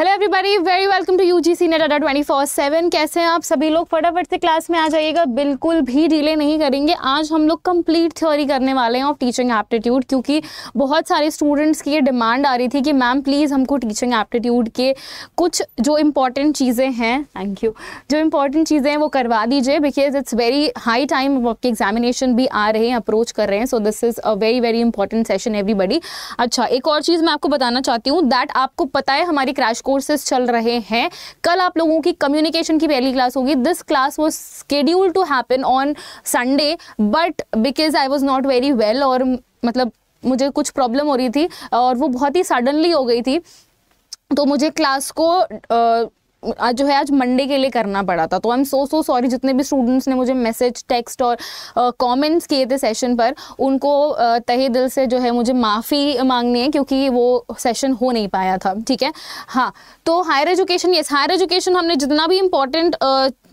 Hello everybody very welcome to U C NET data twenty four seven कैसे हैं आप सभी लोग फटाफट से क्लास में आ जाइएगा बिल्कुल भी डिले नहीं करेंगे आज हम लोग कंप्लीट थ्योरी करने वाले हैं ऑफ टीचिंग एप्टीट्यूड क्योंकि बहुत सारे स्टूडेंट्स की ये डिमांड आ रही थी कि मैम प्लीज़ हमको टीचिंग एप्टीट्यूड के कुछ जो इंपॉर्टेंट चीज़ें हैं थैंक यू जो इंपॉर्टेंट चीज़ें हैं वो करवा दीजिए because it's very high time आपके एग्जामिनेशन भी आ रहे हैं अप्रोच कर रहे हैं so this is a very very important session everybody अच्छा एक और चीज़ मैं आपको बताना चाहती हूँ दैट आपको पता है हमारी क्रैश कोर्सेज चल रहे हैं कल आप लोगों की कम्युनिकेशन की पहली क्लास होगी this class was schedule to happen on Sunday but because I was not very well और मतलब मुझे कुछ प्रॉब्लम हो रही थी और वो बहुत ही सडनली हो गई थी तो मुझे क्लास को आज जो है आज मंडे के लिए करना पड़ा था तो I am so so sorry जितने भी स्टूडेंट्स ने मुझे मैसेज टेक्स्ट और कमेंट्स किए थे सेशन पर उनको तहे दिल से जो है मुझे माफ़ी मांगनी है क्योंकि वो सेशन हो नहीं पाया था ठीक है हाँ तो higher education yes higher education हमने जितना भी इम्पोर्टेंट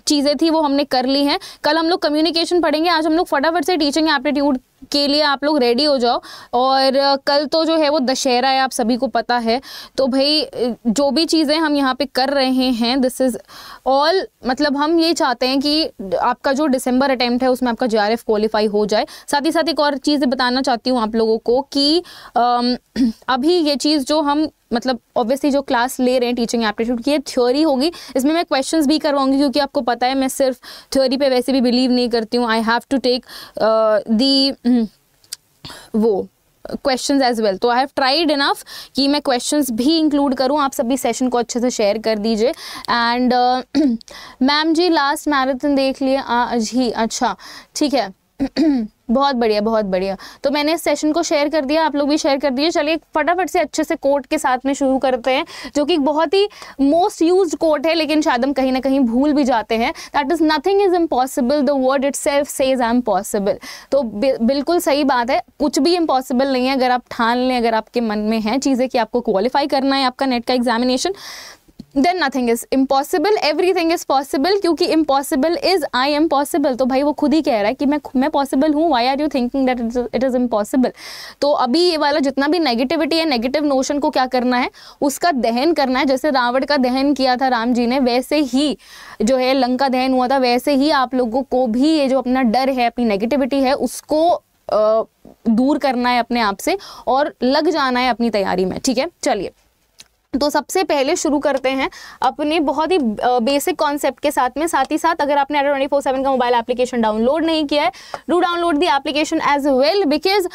चीज़ें थी वो हमने कर ली हैं कल हम लोग कम्युनिकेशन पढ़ेंगे आज हम लोग फटाफट से टीचिंग एप्टीट्यूड के लिए आप लोग रेडी हो जाओ और कल तो जो है वो दशहरा है आप सभी को पता है तो भाई जो भी चीज़ें हम यहाँ पे कर रहे हैं दिस इज़ ऑल मतलब हम ये चाहते हैं कि आपका जो दिसंबर अटैम्प्ट है उसमें आपका जे क्वालिफाई हो जाए साथ ही साथ एक और चीज़ बताना चाहती हूँ आप लोगों को कि अभी ये चीज़ जो हम मतलब ऑब्वियसली जो क्लास ले रहे हैं टीचिंग एप्टीट्यूड की ये थ्योरी होगी इसमें मैं क्वेश्चंस भी करवाऊंगी क्योंकि आपको पता है मैं सिर्फ थ्योरी पे वैसे भी बिलीव नहीं करती हूँ I have to take the वो क्वेश्चंस एज वेल तो आई हैव ट्राइड इनफ कि मैं क्वेश्चंस भी इंक्लूड करूँ आप सभी सेशन को अच्छे से शेयर कर दीजिए एंड मैम uh, जी लास्ट मैराथन देख लिए आज ही अच्छा ठीक है बहुत बढ़िया बहुत बढ़िया तो मैंने इस सेशन को शेयर कर दिया आप लोग भी शेयर कर दिए चलिए फटाफट से अच्छे से कोट के साथ में शुरू करते हैं जो कि बहुत ही मोस्ट यूज कोट है लेकिन शायद हम कहीं ना कहीं भूल भी जाते हैं that is nothing is impossible the word itself से इज एम पॉसिबल तो बिल्कुल सही बात है कुछ भी इम्पॉसिबल नहीं है अगर आप ठान लें अगर आपके मन में है चीज़ें कि आपको क्वालिफाई करना है आपका नेट का examination then nothing is impossible everything is possible क्योंकि impossible is I am possible तो भाई वो खुद ही कह रहा है कि मैं मैं पॉसिबल हूँ why are you thinking that it is impossible तो अभी ये वाला जितना भी नेगेटिविटी है नेगेटिव नोशन को क्या करना है उसका दहन करना है जैसे रावण का दहन किया था राम जी ने वैसे ही जो है लंका दहन हुआ था वैसे ही आप लोगों को भी ये जो अपना डर है अपनी नेगेटिविटी है उसको आ, दूर करना है अपने आप से और लग जाना है अपनी तैयारी में ठीक है चलिए तो सबसे पहले शुरू करते हैं अपने बहुत ही बेसिक कॉन्सेप्ट के साथ में साथ ही साथ अगर आपने ट्वेंटी फोर सेवन का मोबाइल एप्लीकेशन डाउनलोड नहीं किया है do download the application as well because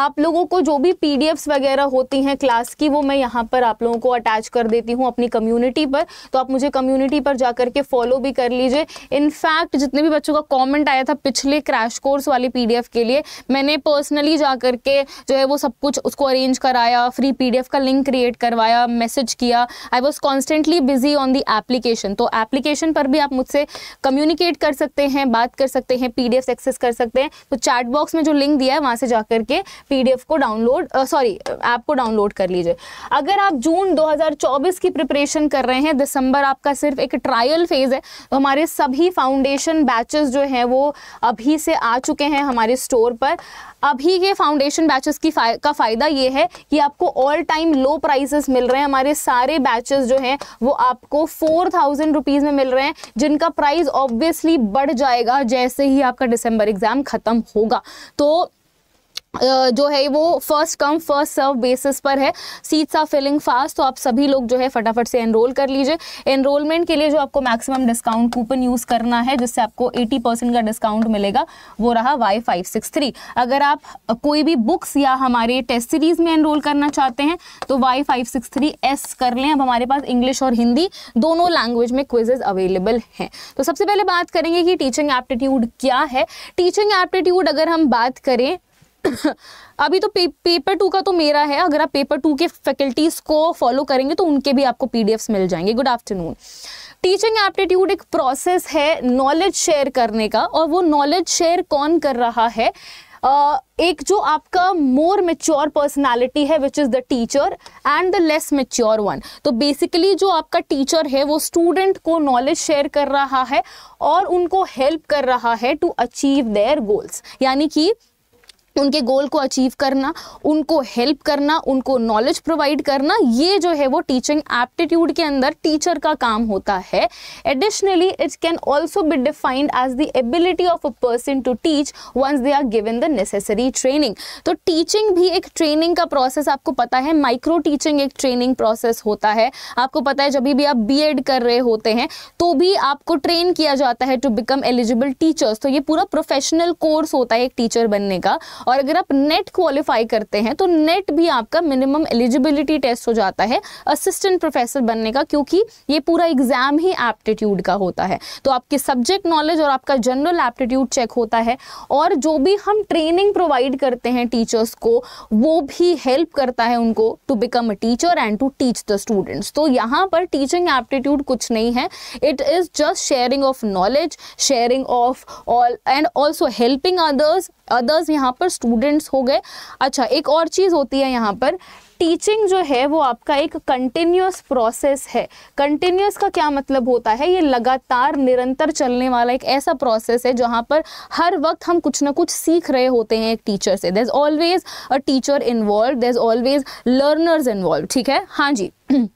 आप लोगों को जो भी पी वगैरह होती हैं क्लास की वो मैं यहाँ पर आप लोगों को अटैच कर देती हूँ अपनी कम्युनिटी पर तो आप मुझे कम्युनिटी पर जा करके फॉलो भी कर लीजिए इनफैक्ट जितने भी बच्चों का कॉमेंट आया था पिछले क्रैश कोर्स वाली पी के लिए मैंने पर्सनली जा करके जो है वो सब कुछ उसको अरेंज कराया फ्री पी का लिंक क्रिएट करवाया मैसेज किया I was constantly busy on the application तो एप्लीकेशन पर भी आप मुझसे कम्युनिकेट कर सकते हैं बात कर सकते हैं पी एक्सेस कर सकते हैं तो चैट बॉक्स में जो लिंक दिया है वहाँ से जा करके पी को डाउनलोड सॉरी ऐप को डाउनलोड कर लीजिए अगर आप जून 2024 की प्रिपरेशन कर रहे हैं दिसंबर आपका सिर्फ एक ट्रायल फेज़ है तो हमारे सभी फाउंडेशन बैचेस जो हैं वो अभी से आ चुके हैं हमारे स्टोर पर अभी ये फाउंडेशन बैचेस की फाय, का फ़ायदा ये है कि आपको ऑल टाइम लो प्राइसेस मिल रहे हैं हमारे सारे बैचेस जो हैं वो आपको फोर थाउजेंड रुपीज़ में मिल रहे हैं जिनका प्राइस ऑब्वियसली बढ़ जाएगा जैसे ही आपका दिसंबर एग्ज़ाम ख़त्म होगा तो जो है वो first come first serve basis पर है सीट्स आर फिलिंग फास्ट तो आप सभी लोग जो है फटाफट से एनरोल कर लीजिए एनरोलमेंट के लिए जो आपको मैक्सिमम डिस्काउंट कूपन यूज़ करना है जिससे आपको 80 परसेंट का डिस्काउंट मिलेगा वो रहा वाई फाइव सिक्स थ्री अगर आप कोई भी बुक्स या हमारे टेस्ट सीरीज़ में एनरोल करना चाहते हैं तो Y five six three S कर लें अब हमारे पास इंग्लिश और हिंदी दोनों लैंग्वेज में क्विजेज अवेलेबल हैं तो सबसे पहले बात करेंगे कि टीचिंग एप्टीट्यूड क्या है टीचिंग एप्टीट्यूड अगर हम बात करें अभी तो पे, पेपर टू का तो मेरा है अगर आप पेपर टू के फैकल्टीज को फॉलो करेंगे तो उनके भी आपको पीडीएफ्स मिल जाएंगे गुड आफ्टरनून टीचिंग एप्टीट्यूड एक प्रोसेस है नॉलेज शेयर करने का और वो नॉलेज शेयर कौन कर रहा है Uh, एक जो आपका मोर मेच्योर पर्सनालिटी है which is the teacher and the less mature one तो बेसिकली जो आपका टीचर है वो स्टूडेंट को नॉलेज शेयर कर रहा है और उनको हेल्प कर रहा है टू अचीव देयर गोल्स यानी कि उनके गोल को अचीव करना उनको हेल्प करना उनको नॉलेज प्रोवाइड करना ये जो है वो टीचिंग एप्टीट्यूड के अंदर टीचर का काम होता है additionally it can also be defined as the ability of a person to teach once they are given the necessary training तो टीचिंग भी एक ट्रेनिंग का प्रोसेस आपको पता है माइक्रो टीचिंग एक ट्रेनिंग प्रोसेस होता है आपको पता है जब भी आप बी कर रहे होते हैं तो भी आपको ट्रेन किया जाता है टू बिकम एलिजिबल टीचर्स तो ये पूरा प्रोफेशनल कोर्स होता है एक टीचर बनने का और अगर आप नेट क्वालिफाई करते हैं तो नेट भी आपका मिनिमम एलिजिबिलिटी टेस्ट हो जाता है असिस्टेंट प्रोफेसर बनने का क्योंकि ये पूरा एग्जाम ही एप्टीट्यूड का होता है तो आपके सब्जेक्ट नॉलेज और आपका जनरल एप्टीट्यूड चेक होता है और जो भी हम ट्रेनिंग प्रोवाइड करते हैं टीचर्स को वो भी हेल्प करता है उनको to become a teacher and to teach the students तो यहाँ पर टीचिंग एप्टीट्यूड कुछ नहीं है it is just sharing of knowledge sharing of all and also helping others others यहाँ पर स्टूडेंट्स हो गए अच्छा एक और चीज़ होती है यहाँ पर टीचिंग जो है वो आपका एक कंटिन्यूस प्रोसेस है कंटिन्यूस का क्या मतलब होता है ये लगातार निरंतर चलने वाला एक ऐसा प्रोसेस है जहाँ पर हर वक्त हम कुछ ना कुछ सीख रहे होते हैं एक टीचर से there is always a teacher involve there is always learners involve ठीक है हाँ जी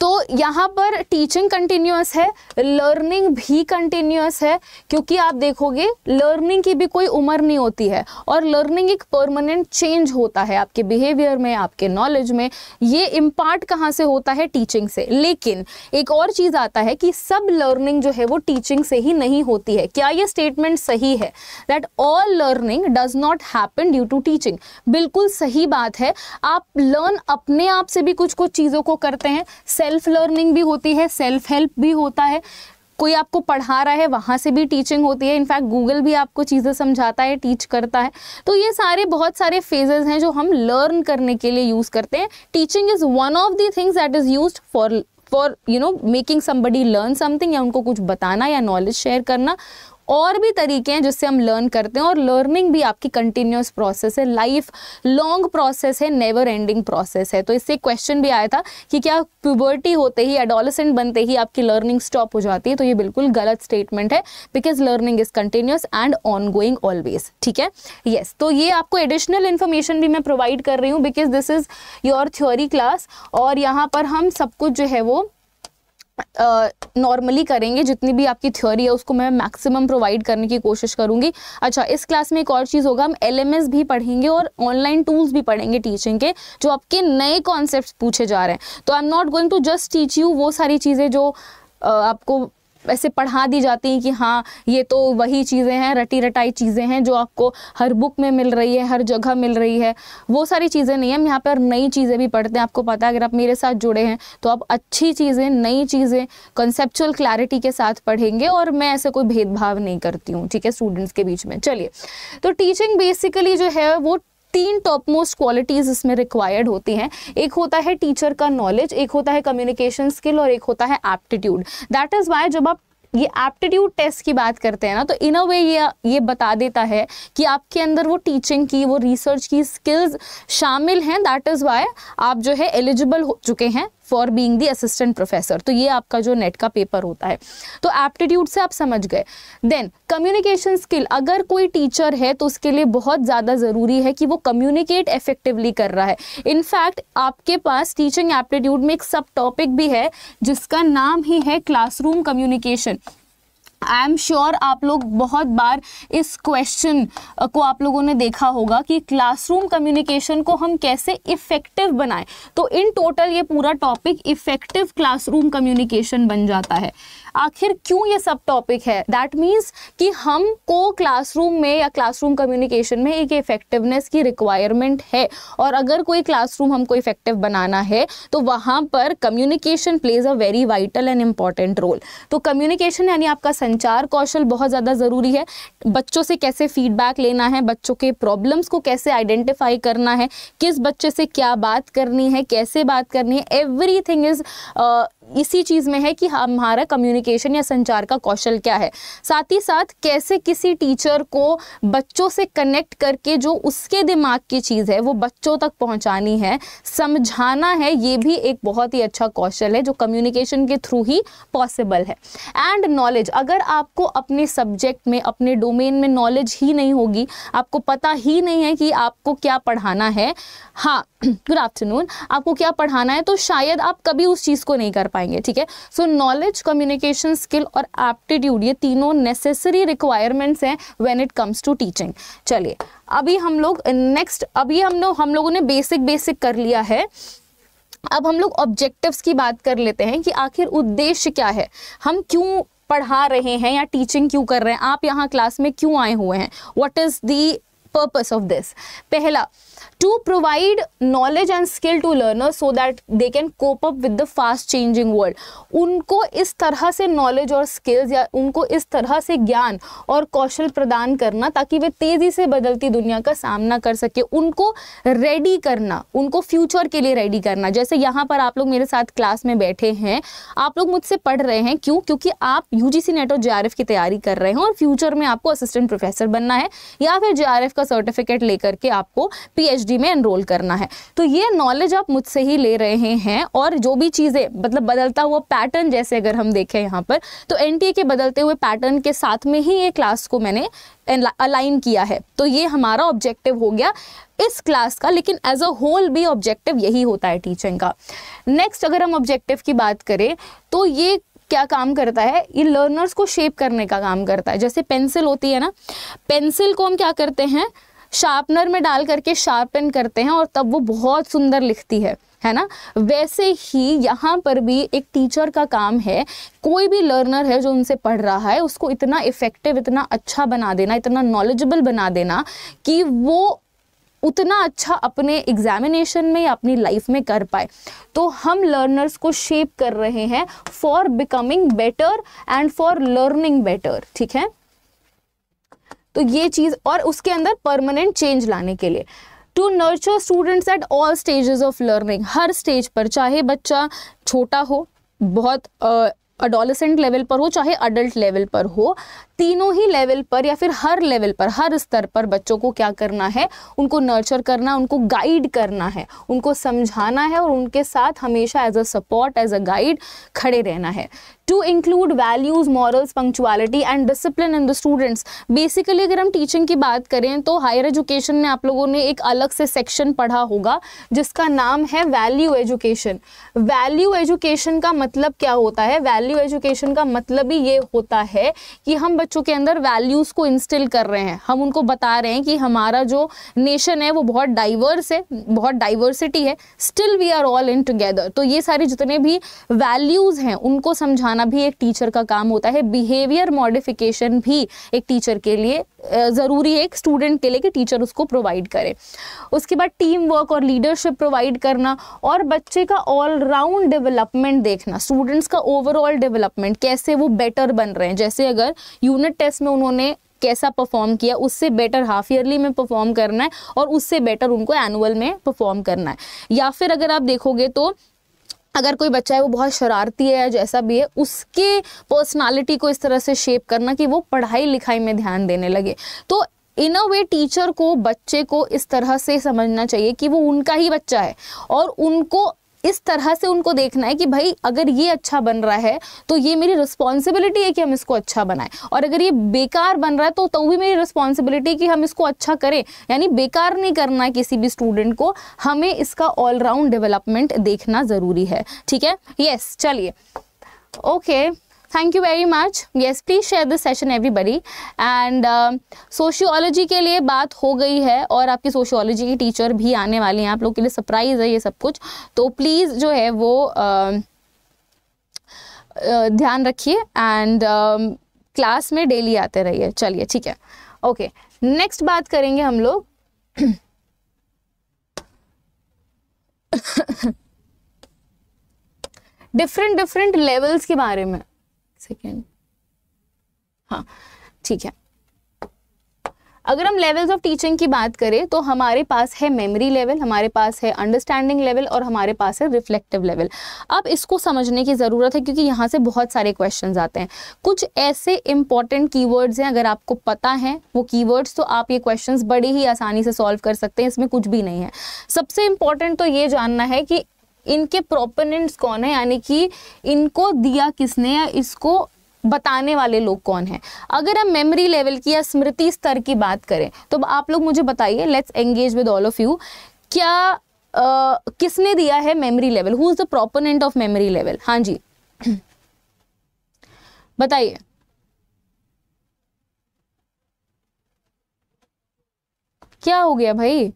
तो यहाँ पर टीचिंग कंटिन्यूस है लर्निंग भी कंटिन्यूस है क्योंकि आप देखोगे लर्निंग की भी कोई उम्र नहीं होती है और लर्निंग एक परमानेंट चेंज होता है आपके बिहेवियर में आपके नॉलेज में ये इम्पार्ट कहाँ से होता है टीचिंग से लेकिन एक और चीज़ आता है कि सब लर्निंग जो है वो टीचिंग से ही नहीं होती है क्या ये स्टेटमेंट सही है that all learning does not happen due to teaching बिल्कुल सही बात है आप लर्न अपने आप से भी कुछ कुछ चीज़ों को करते हैं सेल्फ लर्निंग भी होती है सेल्फ हेल्प भी होता है कोई आपको पढ़ा रहा है वहाँ से भी टीचिंग होती है इनफैक्ट गूगल भी आपको चीज़ें समझाता है टीच करता है तो ये सारे बहुत सारे फेजेस हैं जो हम लर्न करने के लिए यूज़ करते हैं teaching is one of the things that is use for for you know making somebody learn something या उनको कुछ बताना या नॉलेज शेयर करना और भी तरीके हैं जिससे हम लर्न करते हैं और लर्निंग भी आपकी कंटिन्यूस प्रोसेस है लाइफ लॉन्ग प्रोसेस है नेवर एंडिंग प्रोसेस है तो इससे क्वेश्चन भी आया था कि क्या प्यूबर्टी होते ही एडोलसेंट बनते ही आपकी लर्निंग स्टॉप हो जाती है तो ये बिल्कुल गलत स्टेटमेंट है because learning is continuous and ongoing always ठीक है येस yes, तो ये आपको एडिशनल इन्फॉर्मेशन भी मैं प्रोवाइड कर रही हूँ because this is your theory class और यहाँ पर हम सब कुछ जो है वो नॉर्मली uh, करेंगे जितनी भी आपकी थ्योरी है उसको मैं मैक्सिमम प्रोवाइड करने की कोशिश करूँगी अच्छा इस क्लास में एक और चीज़ होगा हम एलएमएस भी पढ़ेंगे और ऑनलाइन टूल्स भी पढ़ेंगे टीचिंग के जो आपके नए कॉन्सेप्ट पूछे जा रहे हैं तो I am not going to just teach you वो सारी चीज़ें जो uh, आपको ऐसे पढ़ा दी जाती हैं कि हाँ ये तो वही चीज़ें हैं रटी रटाई चीज़ें हैं जो आपको हर बुक में मिल रही है हर जगह मिल रही है वो सारी चीज़ें नहीं हम यहाँ पर नई चीज़ें भी पढ़ते हैं आपको पता है अगर आप मेरे साथ जुड़े हैं तो आप अच्छी चीज़ें नई चीज़ें कंसेप्चुअल क्लैरिटी के साथ पढ़ेंगे और मैं ऐसे कोई भेदभाव नहीं करती हूँ ठीक है स्टूडेंट्स के बीच में चलिए तो टीचिंग बेसिकली जो है वो तीन टॉप मोस्ट क्वालिटीज़ इसमें रिक्वायर्ड होती हैं एक होता है टीचर का नॉलेज एक होता है कम्युनिकेशन स्किल और एक होता है एप्टीट्यूड दैट इज़ वाई जब आप ये एप्टीट्यूड टेस्ट की बात करते हैं ना तो इन अ वे ये ये बता देता है कि आपके अंदर वो टीचिंग की वो रिसर्च की स्किल्स शामिल हैं दैट इज़ वाई आप जो है एलिजिबल हो चुके हैं for being the assistant professor तो ये आपका जो नेट का पेपर होता है तो एप्टीट्यूड से आप समझ गए देन कम्युनिकेशन स्किल अगर कोई टीचर है तो उसके लिए बहुत ज़्यादा ज़रूरी है कि वो कम्युनिकेट इफेक्टिवली कर रहा है इनफैक्ट आपके पास टीचिंग एप्टीट्यूड में एक सब टॉपिक भी है जिसका नाम ही है classroom communication I am sure आप लोग बहुत बार इस क्वेश्चन को आप लोगों ने देखा होगा कि क्लासरूम कम्युनिकेशन को हम कैसे इफ़ेक्टिव बनाएं तो इन टोटल ये पूरा टॉपिक इफ़ेक्टिव क्लासरूम कम्युनिकेशन बन जाता है आखिर क्यों ये सब टॉपिक है दैट मीन्स कि हमको क्लासरूम में या क्लासरूम कम्युनिकेशन में एक इफेक्टिवनेस की रिक्वायरमेंट है और अगर कोई क्लासरूम हमको इफेक्टिव बनाना है तो वहाँ पर communication plays a very vital and important role तो कम्युनिकेशन यानी आपका संचार कौशल बहुत ज़्यादा ज़रूरी है बच्चों से कैसे फीडबैक लेना है बच्चों के प्रॉब्लम्स को कैसे आइडेंटिफाई करना है किस बच्चे से क्या बात करनी है कैसे बात करनी है एवरी थिंग इज़ इसी चीज़ में है कि हमारा कम्युनिकेशन या संचार का कौशल क्या है साथ ही साथ कैसे किसी टीचर को बच्चों से कनेक्ट करके जो उसके दिमाग की चीज़ है वो बच्चों तक पहुंचानी है समझाना है ये भी एक बहुत ही अच्छा कौशल है जो कम्युनिकेशन के थ्रू ही पॉसिबल है एंड नॉलेज अगर आपको अपने सब्जेक्ट में अपने डोमेन में नॉलेज ही नहीं होगी आपको पता ही नहीं है कि आपको क्या पढ़ाना है हाँ गुड आफ्टरनून आपको क्या पढ़ाना है तो शायद आप कभी उस चीज़ को नहीं कर पाएंगे ठीक है सो नॉलेज कम्युनिकेशन स्किल और एप्टीट्यूड ये तीनों नेसेसरी रिक्वायरमेंट्स हैं when it comes to teaching चलिए अभी हम लोग नेक्स्ट अभी हम लोग हम लोगों ने बेसिक बेसिक कर लिया है अब हम लोग ऑब्जेक्टिव्स की बात कर लेते हैं कि आखिर उद्देश्य क्या है हम क्यों पढ़ा रहे हैं या टीचिंग क्यों कर रहे हैं आप यहाँ क्लास में क्यों आए हुए हैं what is the purpose of this पहला to provide knowledge and skill to learner so that they can cope up with the fast changing world उनको इस तरह से नॉलेज और स्किल्स या उनको इस तरह से ज्ञान और कौशल प्रदान करना ताकि वे तेज़ी से बदलती दुनिया का सामना कर सके उनको रेडी करना उनको फ्यूचर के लिए रेडी करना जैसे यहाँ पर आप लोग मेरे साथ क्लास में बैठे हैं आप लोग मुझसे पढ़ रहे हैं क्यों क्योंकि आप यू जी सी नेट और जे आर एफ की तैयारी कर रहे हैं और फ्यूचर में आपको असिस्टेंट प्रोफेसर बनना है या फिर जे आर एफ का सर्टिफिकेट लेकर के आपको पी एच पीएचडी में एनरोल करना है तो ये नॉलेज आप मुझसे ही ले रहे हैं और जो भी चीज़ें मतलब बदलता हुआ पैटर्न जैसे अगर हम देखें यहाँ पर तो एन के बदलते हुए पैटर्न के साथ में ही ये क्लास को मैंने अलाइन किया है तो ये हमारा ऑब्जेक्टिव हो गया इस क्लास का लेकिन एज अ होल भी ऑब्जेक्टिव यही होता है टीचिंग का नेक्स्ट अगर हम ऑब्जेक्टिव की बात करें तो ये क्या काम करता है ये लर्नर्स को शेप करने का काम करता है जैसे पेंसिल होती है ना पेंसिल को हम क्या करते हैं शार्पनर में डाल करके शार्पन करते हैं और तब वो बहुत सुंदर लिखती है है ना वैसे ही यहाँ पर भी एक टीचर का काम है कोई भी लर्नर है जो उनसे पढ़ रहा है उसको इतना इफ़ेक्टिव इतना अच्छा बना देना इतना नॉलेजेबल बना देना कि वो उतना अच्छा अपने एग्जामिनेशन में या अपनी लाइफ में कर पाए तो हम लर्नर्स को शेप कर रहे हैं for becoming better and for learning better ठीक है तो ये चीज़ और उसके अंदर परमानेंट चेंज लाने के लिए to nurture students at all stages of learning हर स्टेज पर चाहे बच्चा छोटा हो बहुत अडोलसेंट लेवल पर हो चाहे अडल्ट लेवल पर हो तीनों ही लेवल पर या फिर हर लेवल पर हर स्तर पर बच्चों को क्या करना है उनको नर्चर करना उनको गाइड करना है उनको समझाना है और उनके साथ हमेशा as a support as a guide खड़े रहना है to include values morals punctuality and discipline in the students basically अगर हम टीचिंग की बात करें तो हायर एजुकेशन में आप लोगों ने एक अलग से सेक्शन पढ़ा होगा जिसका नाम है वैल्यू एजुकेशन वैल्यू एजुकेशन का मतलब क्या होता है वैल्यू एजुकेशन का मतलब ही ये होता है कि हम बच्चों के अंदर वैल्यूज़ को इंस्टिल कर रहे हैं हम उनको बता रहे हैं कि हमारा जो नेशन है वो बहुत डाइवर्स है बहुत डाइवर्सिटी है still we are all in together तो ये सारे जितने भी वैल्यूज़ हैं उनको समझाना भी एक टीचर का काम होता है बिहेवियर मॉडिफिकेशन भी एक टीचर के लिए ज़रूरी है एक स्टूडेंट के लिए कि टीचर उसको प्रोवाइड करे उसके बाद टीम वर्क और लीडरशिप प्रोवाइड करना और बच्चे का ऑलराउंड डेवलपमेंट देखना स्टूडेंट्स का ओवरऑल डेवलपमेंट कैसे वो बेटर बन रहे हैं जैसे अगर यूनिट टेस्ट में उन्होंने कैसा परफॉर्म किया उससे बेटर हाफ ईयरली में परफॉर्म करना है और उससे बेटर उनको एनुअल में परफॉर्म करना है या फिर अगर आप देखोगे तो अगर कोई बच्चा है वो बहुत शरारती है या जैसा भी है उसके पर्सनालिटी को इस तरह से शेप करना कि वो पढ़ाई लिखाई में ध्यान देने लगे तो इन अ वे टीचर को बच्चे को इस तरह से समझना चाहिए कि वो उनका ही बच्चा है और उनको इस तरह से उनको देखना है कि भाई अगर ये अच्छा बन रहा है तो ये मेरी रिस्पॉन्सिबिलिटी है कि हम इसको अच्छा बनाएं और अगर ये बेकार बन रहा है तो तो भी मेरी रिस्पॉन्सिबिलिटी है कि हम इसको अच्छा करें यानी बेकार नहीं करना है किसी भी स्टूडेंट को हमें इसका ऑलराउंड डेवलपमेंट देखना ज़रूरी है ठीक है यस चलिए okay thank you very much yes please share this session everybody and sociology के लिए बात हो गई है और आपकी सोशियोलॉजी की टीचर भी आने वाली हैं आप लोग के लिए सरप्राइज़ है ये सब कुछ तो प्लीज़ जो है वो uh, uh, ध्यान रखिए एंड क्लास um, में डेली आते रहिए चलिए ठीक है ओके नेक्स्ट बात करेंगे हम लोग डिफरेंट डिफरेंट लेवल्स के बारे में सेकेंड हाँ ठीक है अगर हम लेवल्स ऑफ टीचिंग की बात करें तो हमारे पास है मेमोरी लेवल हमारे पास है अंडरस्टैंडिंग लेवल और हमारे पास है रिफ्लेक्टिव लेवल अब इसको समझने की ज़रूरत है क्योंकि यहाँ से बहुत सारे क्वेश्चन आते हैं कुछ ऐसे इंपॉर्टेंट कीवर्ड्स हैं अगर आपको पता है वो कीवर्ड्स तो आप ये क्वेश्चन बड़ी ही आसानी से सॉल्व कर सकते हैं इसमें कुछ भी नहीं है सबसे इम्पॉर्टेंट तो ये जानना है कि इनके प्रोपोनेंट्स कौन है यानी कि इनको दिया किसने या इसको बताने वाले लोग कौन हैं अगर हम मेमोरी लेवल की या स्मृति स्तर की बात करें तो आप लोग मुझे बताइए let's engage with all of you क्या आ, किसने दिया है memory level who is the proponent of memory level हाँ जी बताइए क्या हो गया भाई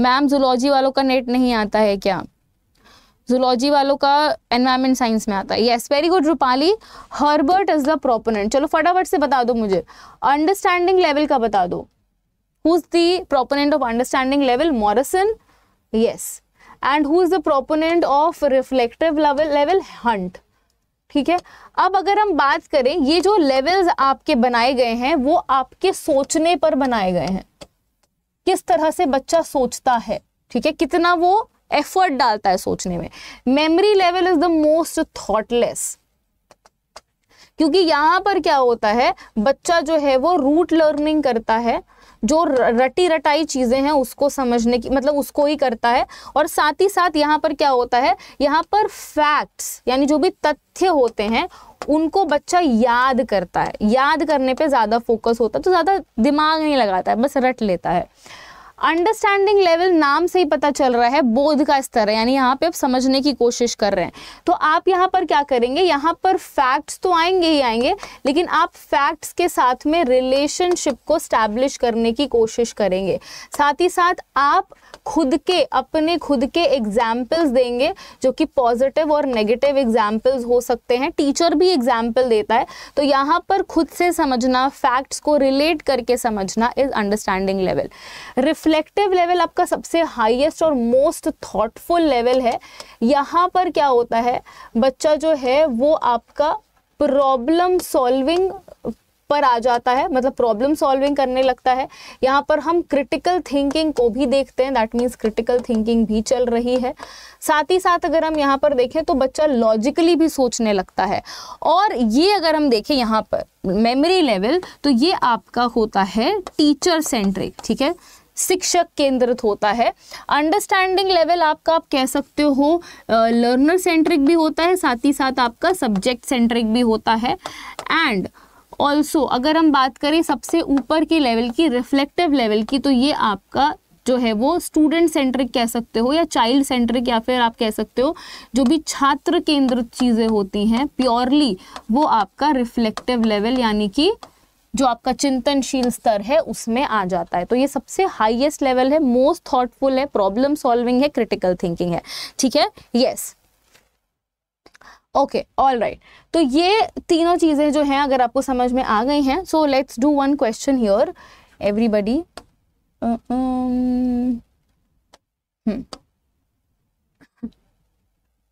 मैम जूलॉजी वालों का नेट नहीं आता है क्या जुलॉजी वालों का एनवायरमेंट साइंस में आता है yes very good Rupali Herbert is the proponent चलो फटाफट से बता दो मुझे अंडरस्टैंडिंग लेवल का बता दो who is the proponent of understanding level Morrison yes and who is the proponent of reflective level level Hunt ठीक है अब अगर हम बात करें ये जो लेवल्स आपके बनाए गए हैं वो आपके सोचने पर बनाए गए हैं किस तरह से बच्चा सोचता है ठीक है कितना वो एफर्ट डालता है सोचने में memory level is the most thoughtless क्योंकि यहां पर क्या होता है बच्चा जो है वो रूट लर्निंग करता है जो रटी रटाई चीज़ें हैं उसको समझने की मतलब उसको ही करता है और साथ ही साथ यहाँ पर क्या होता है यहाँ पर फैक्ट्स यानी जो भी तथ्य होते हैं उनको बच्चा याद करता है याद करने पे ज़्यादा फोकस होता है तो ज़्यादा दिमाग नहीं लगाता है बस रट लेता है अंडरस्टैंडिंग लेवल नाम से ही पता चल रहा है बोध का स्तर है यानी यहाँ पे आप समझने की कोशिश कर रहे हैं तो आप यहाँ पर क्या करेंगे यहाँ पर फैक्ट्स तो आएंगे ही आएंगे लेकिन आप फैक्ट्स के साथ में रिलेशनशिप को स्टैब्लिश करने की कोशिश करेंगे साथ ही साथ आप खुद के अपने खुद के एग्जाम्पल्स देंगे जो कि पॉजिटिव और नेगेटिव एग्जाम्पल्स हो सकते हैं टीचर भी एग्जाम्पल देता है तो यहाँ पर खुद से समझना फैक्ट्स को रिलेट करके समझना is understanding level reflective level आपका सबसे हाईएस्ट और मोस्ट थॉटफुल लेवल है यहाँ पर क्या होता है बच्चा जो है वो आपका प्रॉब्लम सॉल्विंग पर आ जाता है मतलब प्रॉब्लम सॉल्विंग करने लगता है यहाँ पर हम क्रिटिकल थिंकिंग को भी देखते हैं दैट मीन्स क्रिटिकल थिंकिंग भी चल रही है साथ ही साथ अगर हम यहाँ पर देखें तो बच्चा लॉजिकली भी सोचने लगता है और ये अगर हम देखें यहाँ पर मेमोरी लेवल तो ये आपका होता है टीचर सेंट्रिक ठीक है शिक्षक केंद्रित होता है अंडरस्टैंडिंग लेवल आपका आप कह सकते हो लर्नर सेंट्रिक भी होता है साथ ही साथ आपका सब्जेक्ट सेंट्रिक भी होता है एंड ऑल्सो अगर हम बात करें सबसे ऊपर के लेवल की रिफ्लेक्टिव लेवल की तो ये आपका जो है वो स्टूडेंट सेंटर कह सकते हो या चाइल्ड सेंटर या फिर आप कह सकते हो जो भी छात्र केंद्रित चीज़ें होती हैं प्योरली वो आपका रिफ्लेक्टिव लेवल यानी कि जो आपका चिंतनशील स्तर है उसमें आ जाता है तो ये सबसे हाईएस्ट लेवल है मोस्ट थॉटफुल है प्रॉब्लम सॉल्विंग है क्रिटिकल थिंकिंग है ठीक है yes yes. Okay all right तो ये तीनों चीज़ें जो हैं अगर आपको समझ में आ गई हैं so let's do one question here everybody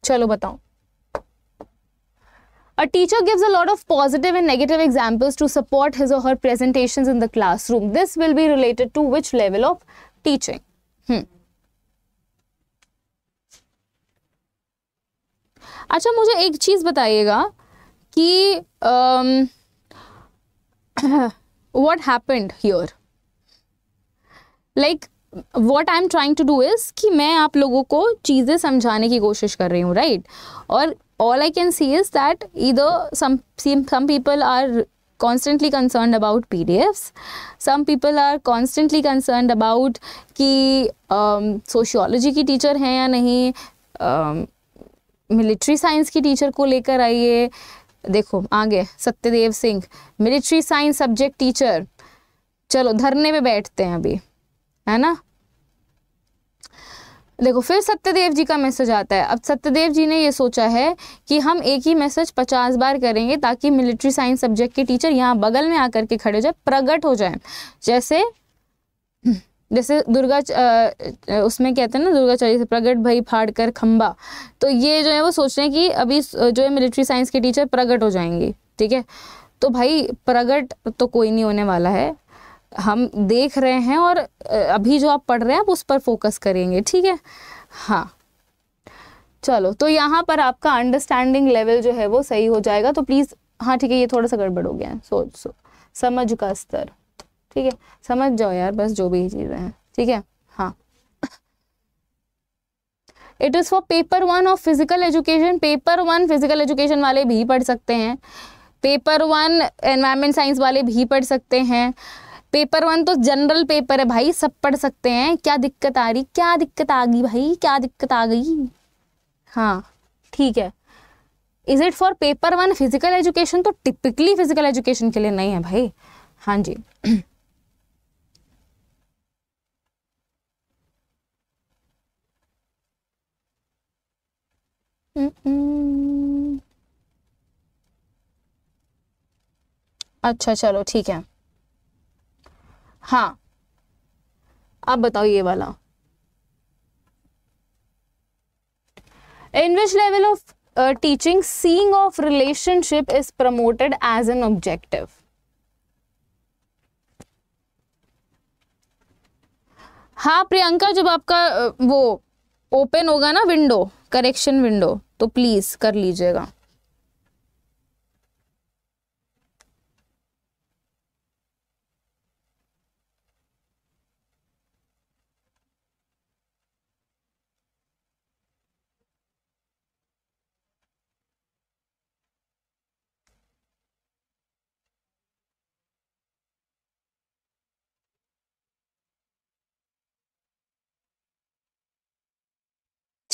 चलो बताओ A teacher gives a lot of positive and negative examples to support his or her presentations in the classroom. This will be related to which level of teaching? Hmm. अच्छा मुझे एक चीज बताइएगा कि what happened your like what I am trying to do is कि मैं आप लोगों को चीजें समझाने की कोशिश कर रही हूँ राइट और all I can see is that इधर some people are constantly concern about P D F some people are constantly concern about कि सोशियोलॉजी की टीचर हैं या नहीं मिलिट्री साइंस की टीचर को लेकर आइए देखो आगे Satyadev Singh military science subject teacher चलो धरने पे बैठते हैं अभी है ना देखो फिर सत्यदेव जी का मैसेज आता है अब सत्यदेव जी ने ये सोचा है कि हम एक ही मैसेज पचास बार करेंगे ताकि मिलिट्री साइंस सब्जेक्ट के टीचर यहाँ बगल में आकर के खड़े हो जाए प्रगट हो जाए जैसे जैसे दुर्गा उसमें कहते हैं ना दुर्गा चालीसा प्रगट भाई फाड़ कर खम्बा तो ये जो है वो सोच रहे हैं कि अभी जो है मिलिट्री साइंस के टीचर प्रगट हो जाएंगे ठीक है तो भाई प्रगट तो कोई नहीं होने वाला है हम देख रहे हैं और अभी जो आप पढ़ रहे हैं आप उस पर फोकस करेंगे ठीक है हाँ चलो तो यहाँ पर आपका अंडरस्टैंडिंग लेवल जो है वो सही हो जाएगा तो प्लीज़ हाँ ठीक है ये थोड़ा सा गड़बड़ हो गया है सो, सो समझ का स्तर ठीक है समझ जाओ यार बस जो भी चीज़ें हैं ठीक है हाँ it is for paper one of physical education paper one physical education वाले भी पढ़ सकते हैं पेपर वन एनवायरमेंट साइंस वाले भी पढ़ सकते हैं पेपर वन तो जनरल पेपर है भाई सब पढ़ सकते हैं क्या दिक्कत आ रही क्या दिक्कत आ गई भाई क्या दिक्कत आ गई हाँ ठीक है is it for paper one physical education तो टिपिकली फिजिकल एजुकेशन के लिए नहीं है भाई हाँ जी हम्म। अच्छा चलो ठीक है हाँ आप बताओ ये वाला in which level of teaching seeing of relationship is promoted as an objective हाँ प्रियंका जब आपका uh, वो ओपन होगा ना विंडो करेक्शन विंडो तो प्लीज कर लीजिएगा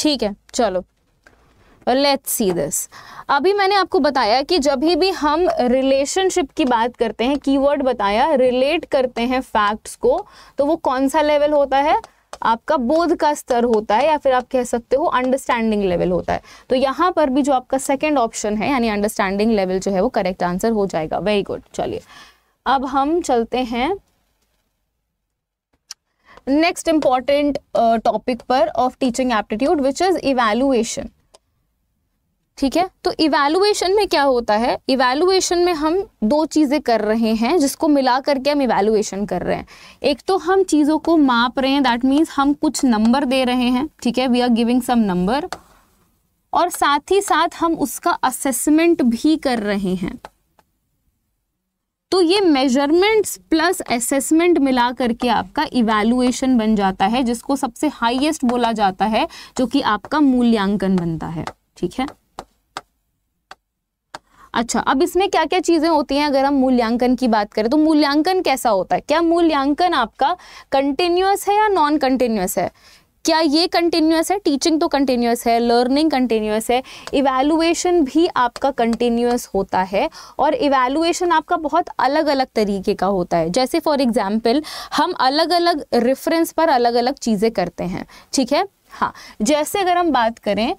ठीक है चलो लेट्स सी दिस अभी मैंने आपको बताया कि जब भी हम रिलेशनशिप की बात करते हैं कीवर्ड बताया रिलेट करते हैं फैक्ट्स को तो वो कौन सा लेवल होता है आपका बोध का स्तर होता है या फिर आप कह सकते हो अंडरस्टैंडिंग लेवल होता है तो यहाँ पर भी जो आपका सेकेंड ऑप्शन है यानी अंडरस्टैंडिंग लेवल जो है वो करेक्ट आंसर हो जाएगा वेरी गुड चलिए अब हम चलते हैं नेक्स्ट इम्पॉर्टेंट टॉपिक पर of teaching aptitude which is evaluation ठीक है तो इवेलुएशन में क्या होता है इवेलुएशन में हम दो चीज़ें कर रहे हैं जिसको मिला करके हम इवेलुएशन कर रहे हैं एक तो हम चीज़ों को माप रहे हैं दैट मीन्स हम कुछ नंबर दे रहे हैं ठीक है we are giving some number और साथ ही साथ हम उसका असेसमेंट भी कर रहे हैं तो ये मेजरमेंट्स प्लस असेसमेंट मिला करके आपका इवेलुएशन बन जाता है जिसको सबसे हाइएस्ट बोला जाता है जो कि आपका मूल्यांकन बनता है ठीक है अच्छा अब इसमें क्या क्या चीज़ें होती हैं अगर हम मूल्यांकन की बात करें तो मूल्यांकन कैसा होता है क्या मूल्यांकन आपका कंटिन्यूस है या नॉन कंटिन्यूस है क्या ये कंटिन्यूस है टीचिंग तो कंटिन्यूस है लर्निंग कंटिन्यूस है इवेलुएशन भी आपका कंटिन्यूस होता है और इवेलुएशन आपका बहुत अलग अलग तरीके का होता है जैसे फॉर एग्जांपल हम अलग अलग रेफरेंस पर अलग अलग चीज़ें करते हैं ठीक है हाँ जैसे अगर हम बात करें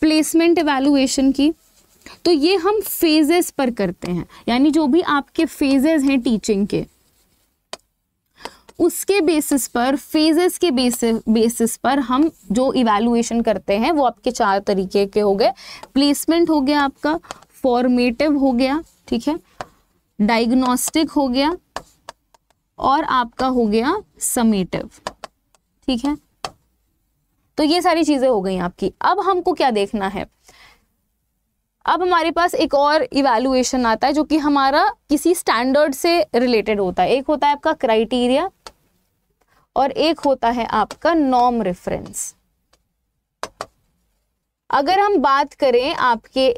प्लेसमेंट इवेलुएशन की तो ये हम फेजेस पर करते हैं यानी जो भी आपके फेजेस हैं टीचिंग के उसके बेसिस पर फेजेस के बेसिस बेसिस पर हम जो इवेल्युएशन करते हैं वो आपके चार तरीके के हो गए प्लेसमेंट हो गया आपका फॉर्मेटिव हो गया ठीक है डायग्नोस्टिक हो गया और आपका हो गया समेटिव ठीक है तो ये सारी चीज़ें हो गई आपकी अब हमको क्या देखना है अब हमारे पास एक और इवेलुएशन आता है जो कि हमारा किसी स्टैंडर्ड से रिलेटेड होता है एक होता है आपका क्राइटेरिया और एक होता है आपका नॉर्म रेफरेंस अगर हम बात करें आपके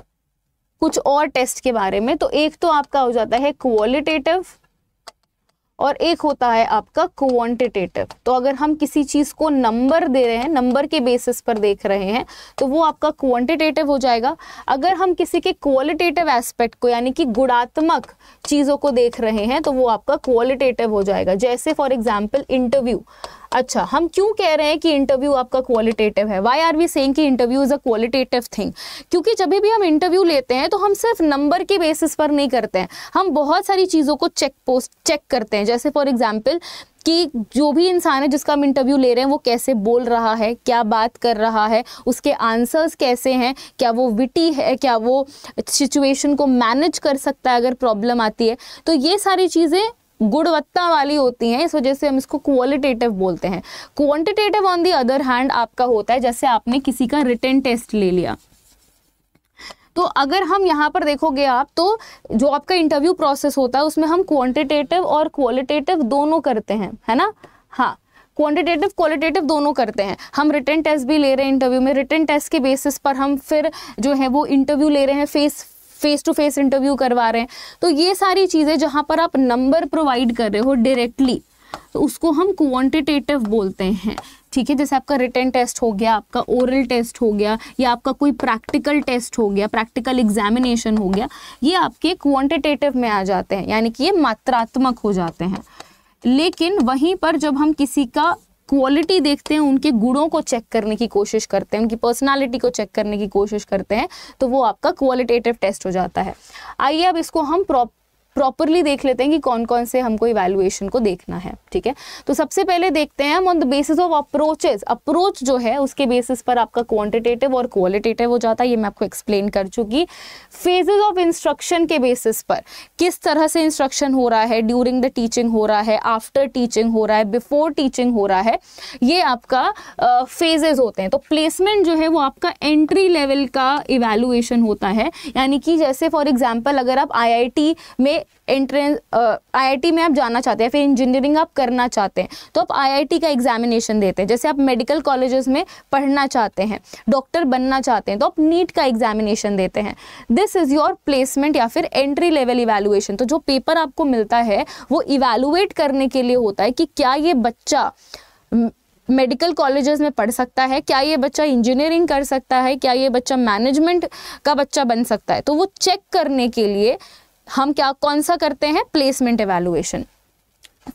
कुछ और टेस्ट के बारे में तो एक तो आपका हो जाता है क्वालिटेटिव और एक होता है आपका क्वांटिटेटिव तो अगर हम किसी चीज़ को नंबर दे रहे हैं नंबर के बेसिस पर देख रहे हैं तो वो आपका क्वांटिटेटिव हो जाएगा अगर हम किसी के क्वालिटेटिव एस्पेक्ट को यानी कि गुणात्मक चीज़ों को देख रहे हैं तो वो आपका क्वालिटेटिव हो जाएगा जैसे फॉर एग्जाम्पल इंटरव्यू अच्छा हम क्यों कह रहे हैं कि इंटरव्यू आपका क्वालिटेटिव है वाई आर वी सेंग कि interview is a qualitative thing क्योंकि जब भी हम इंटरव्यू लेते हैं तो हम सिर्फ नंबर के बेसिस पर नहीं करते हैं हम बहुत सारी चीज़ों को चेक पोस्ट चेक करते हैं जैसे फॉर एग्जाम्पल कि जो भी इंसान है जिसका हम इंटरव्यू ले रहे हैं वो कैसे बोल रहा है क्या बात कर रहा है उसके आंसर्स कैसे हैं क्या वो विटी है क्या वो सिचुएशन को मैनेज कर सकता है अगर प्रॉब्लम आती है तो ये सारी चीज़ें गुणवत्ता वाली होती हैं इस वजह से हम इसको क्वालिटेटिव बोलते हैं quantitative on the other hand आपका होता है जैसे आपने किसी का रिटर्न टेस्ट ले लिया तो अगर हम यहाँ पर देखोगे आप तो जो आपका इंटरव्यू प्रोसेस होता है उसमें हम क्वांटिटेटिव और क्वालिटेटिव दोनों करते हैं है ना हाँ क्वांटिटेटिव क्वालिटेटिव दोनों करते हैं हम रिटर्न टेस्ट भी ले रहे हैं इंटरव्यू में रिटर्न टेस्ट के बेसिस पर हम फिर जो है वो इंटरव्यू ले रहे हैं face face to face interview करवा रहे हैं तो ये सारी चीज़ें जहाँ पर आप नंबर प्रोवाइड कर रहे हो डायरेक्टली तो उसको हम क्वांटिटेटिव बोलते हैं ठीक है जैसे आपका रिटर्न टेस्ट हो गया आपका ओरल टेस्ट हो गया या आपका कोई प्रैक्टिकल टेस्ट हो गया प्रैक्टिकल एग्जामिनेशन हो गया ये आपके क्वांटिटेटिव में आ जाते हैं यानी कि ये मात्रात्मक हो जाते हैं लेकिन वहीं पर जब हम किसी का क्वालिटी देखते हैं उनके गुणों को चेक करने की कोशिश करते हैं उनकी पर्सनालिटी को चेक करने की कोशिश करते हैं तो वो आपका क्वालिटेटिव टेस्ट हो जाता है आइए अब इसको हम प्रॉप प्रॉपरली देख लेते हैं कि कौन कौन से हमको इवेल्युएशन को देखना है ठीक है तो सबसे पहले देखते हैं हम on the basis of approaches approach जो है उसके बेसिस पर आपका क्वांटिटेटिव और क्वालिटेटिव हो जाता है ये मैं आपको एक्सप्लेन कर चुकी फेजेज ऑफ इंस्ट्रक्शन के बेसिस पर किस तरह से इंस्ट्रक्शन हो रहा है ड्यूरिंग द टीचिंग हो रहा है आफ्टर टीचिंग हो रहा है बिफोर टीचिंग हो रहा है ये आपका फेजेज uh, होते हैं तो प्लेसमेंट जो है वो आपका एंट्री लेवल का इवेल्युएशन होता है यानी कि जैसे फॉर एग्जाम्पल अगर आप आई में एंट्रेंस आईआईटी uh, में आप जाना चाहते हैं फिर इंजीनियरिंग आप करना चाहते हैं तो आप आईआईटी का एग्जामिनेशन देते हैं जैसे आप मेडिकल कॉलेजेस में पढ़ना चाहते हैं डॉक्टर बनना चाहते हैं तो आप नीट का एग्जामिनेशन देते हैं दिस इज़ योर प्लेसमेंट या फिर एंट्री लेवल इवेलुएशन तो जो पेपर आपको मिलता है वो इवेलुएट करने के लिए होता है कि क्या ये बच्चा मेडिकल कॉलेजेस में पढ़ सकता है क्या ये बच्चा इंजीनियरिंग कर सकता है क्या ये बच्चा मैनेजमेंट का बच्चा बन सकता है तो वो चेक करने के लिए हम क्या कौन सा करते हैं प्लेसमेंट एवेलुएशन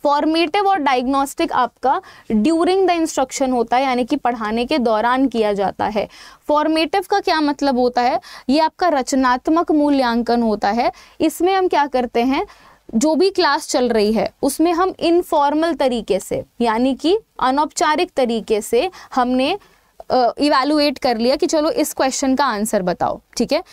फॉर्मेटिव और डायग्नोस्टिक आपका ड्यूरिंग द इंस्ट्रक्शन होता है यानी कि पढ़ाने के दौरान किया जाता है फॉर्मेटिव का क्या मतलब होता है ये आपका रचनात्मक मूल्यांकन होता है इसमें हम क्या करते हैं जो भी क्लास चल रही है उसमें हम इनफॉर्मल तरीके से यानी कि अनौपचारिक तरीके से हमने इवेलुएट uh, कर लिया कि चलो इस क्वेश्चन का आंसर बताओ ठीक है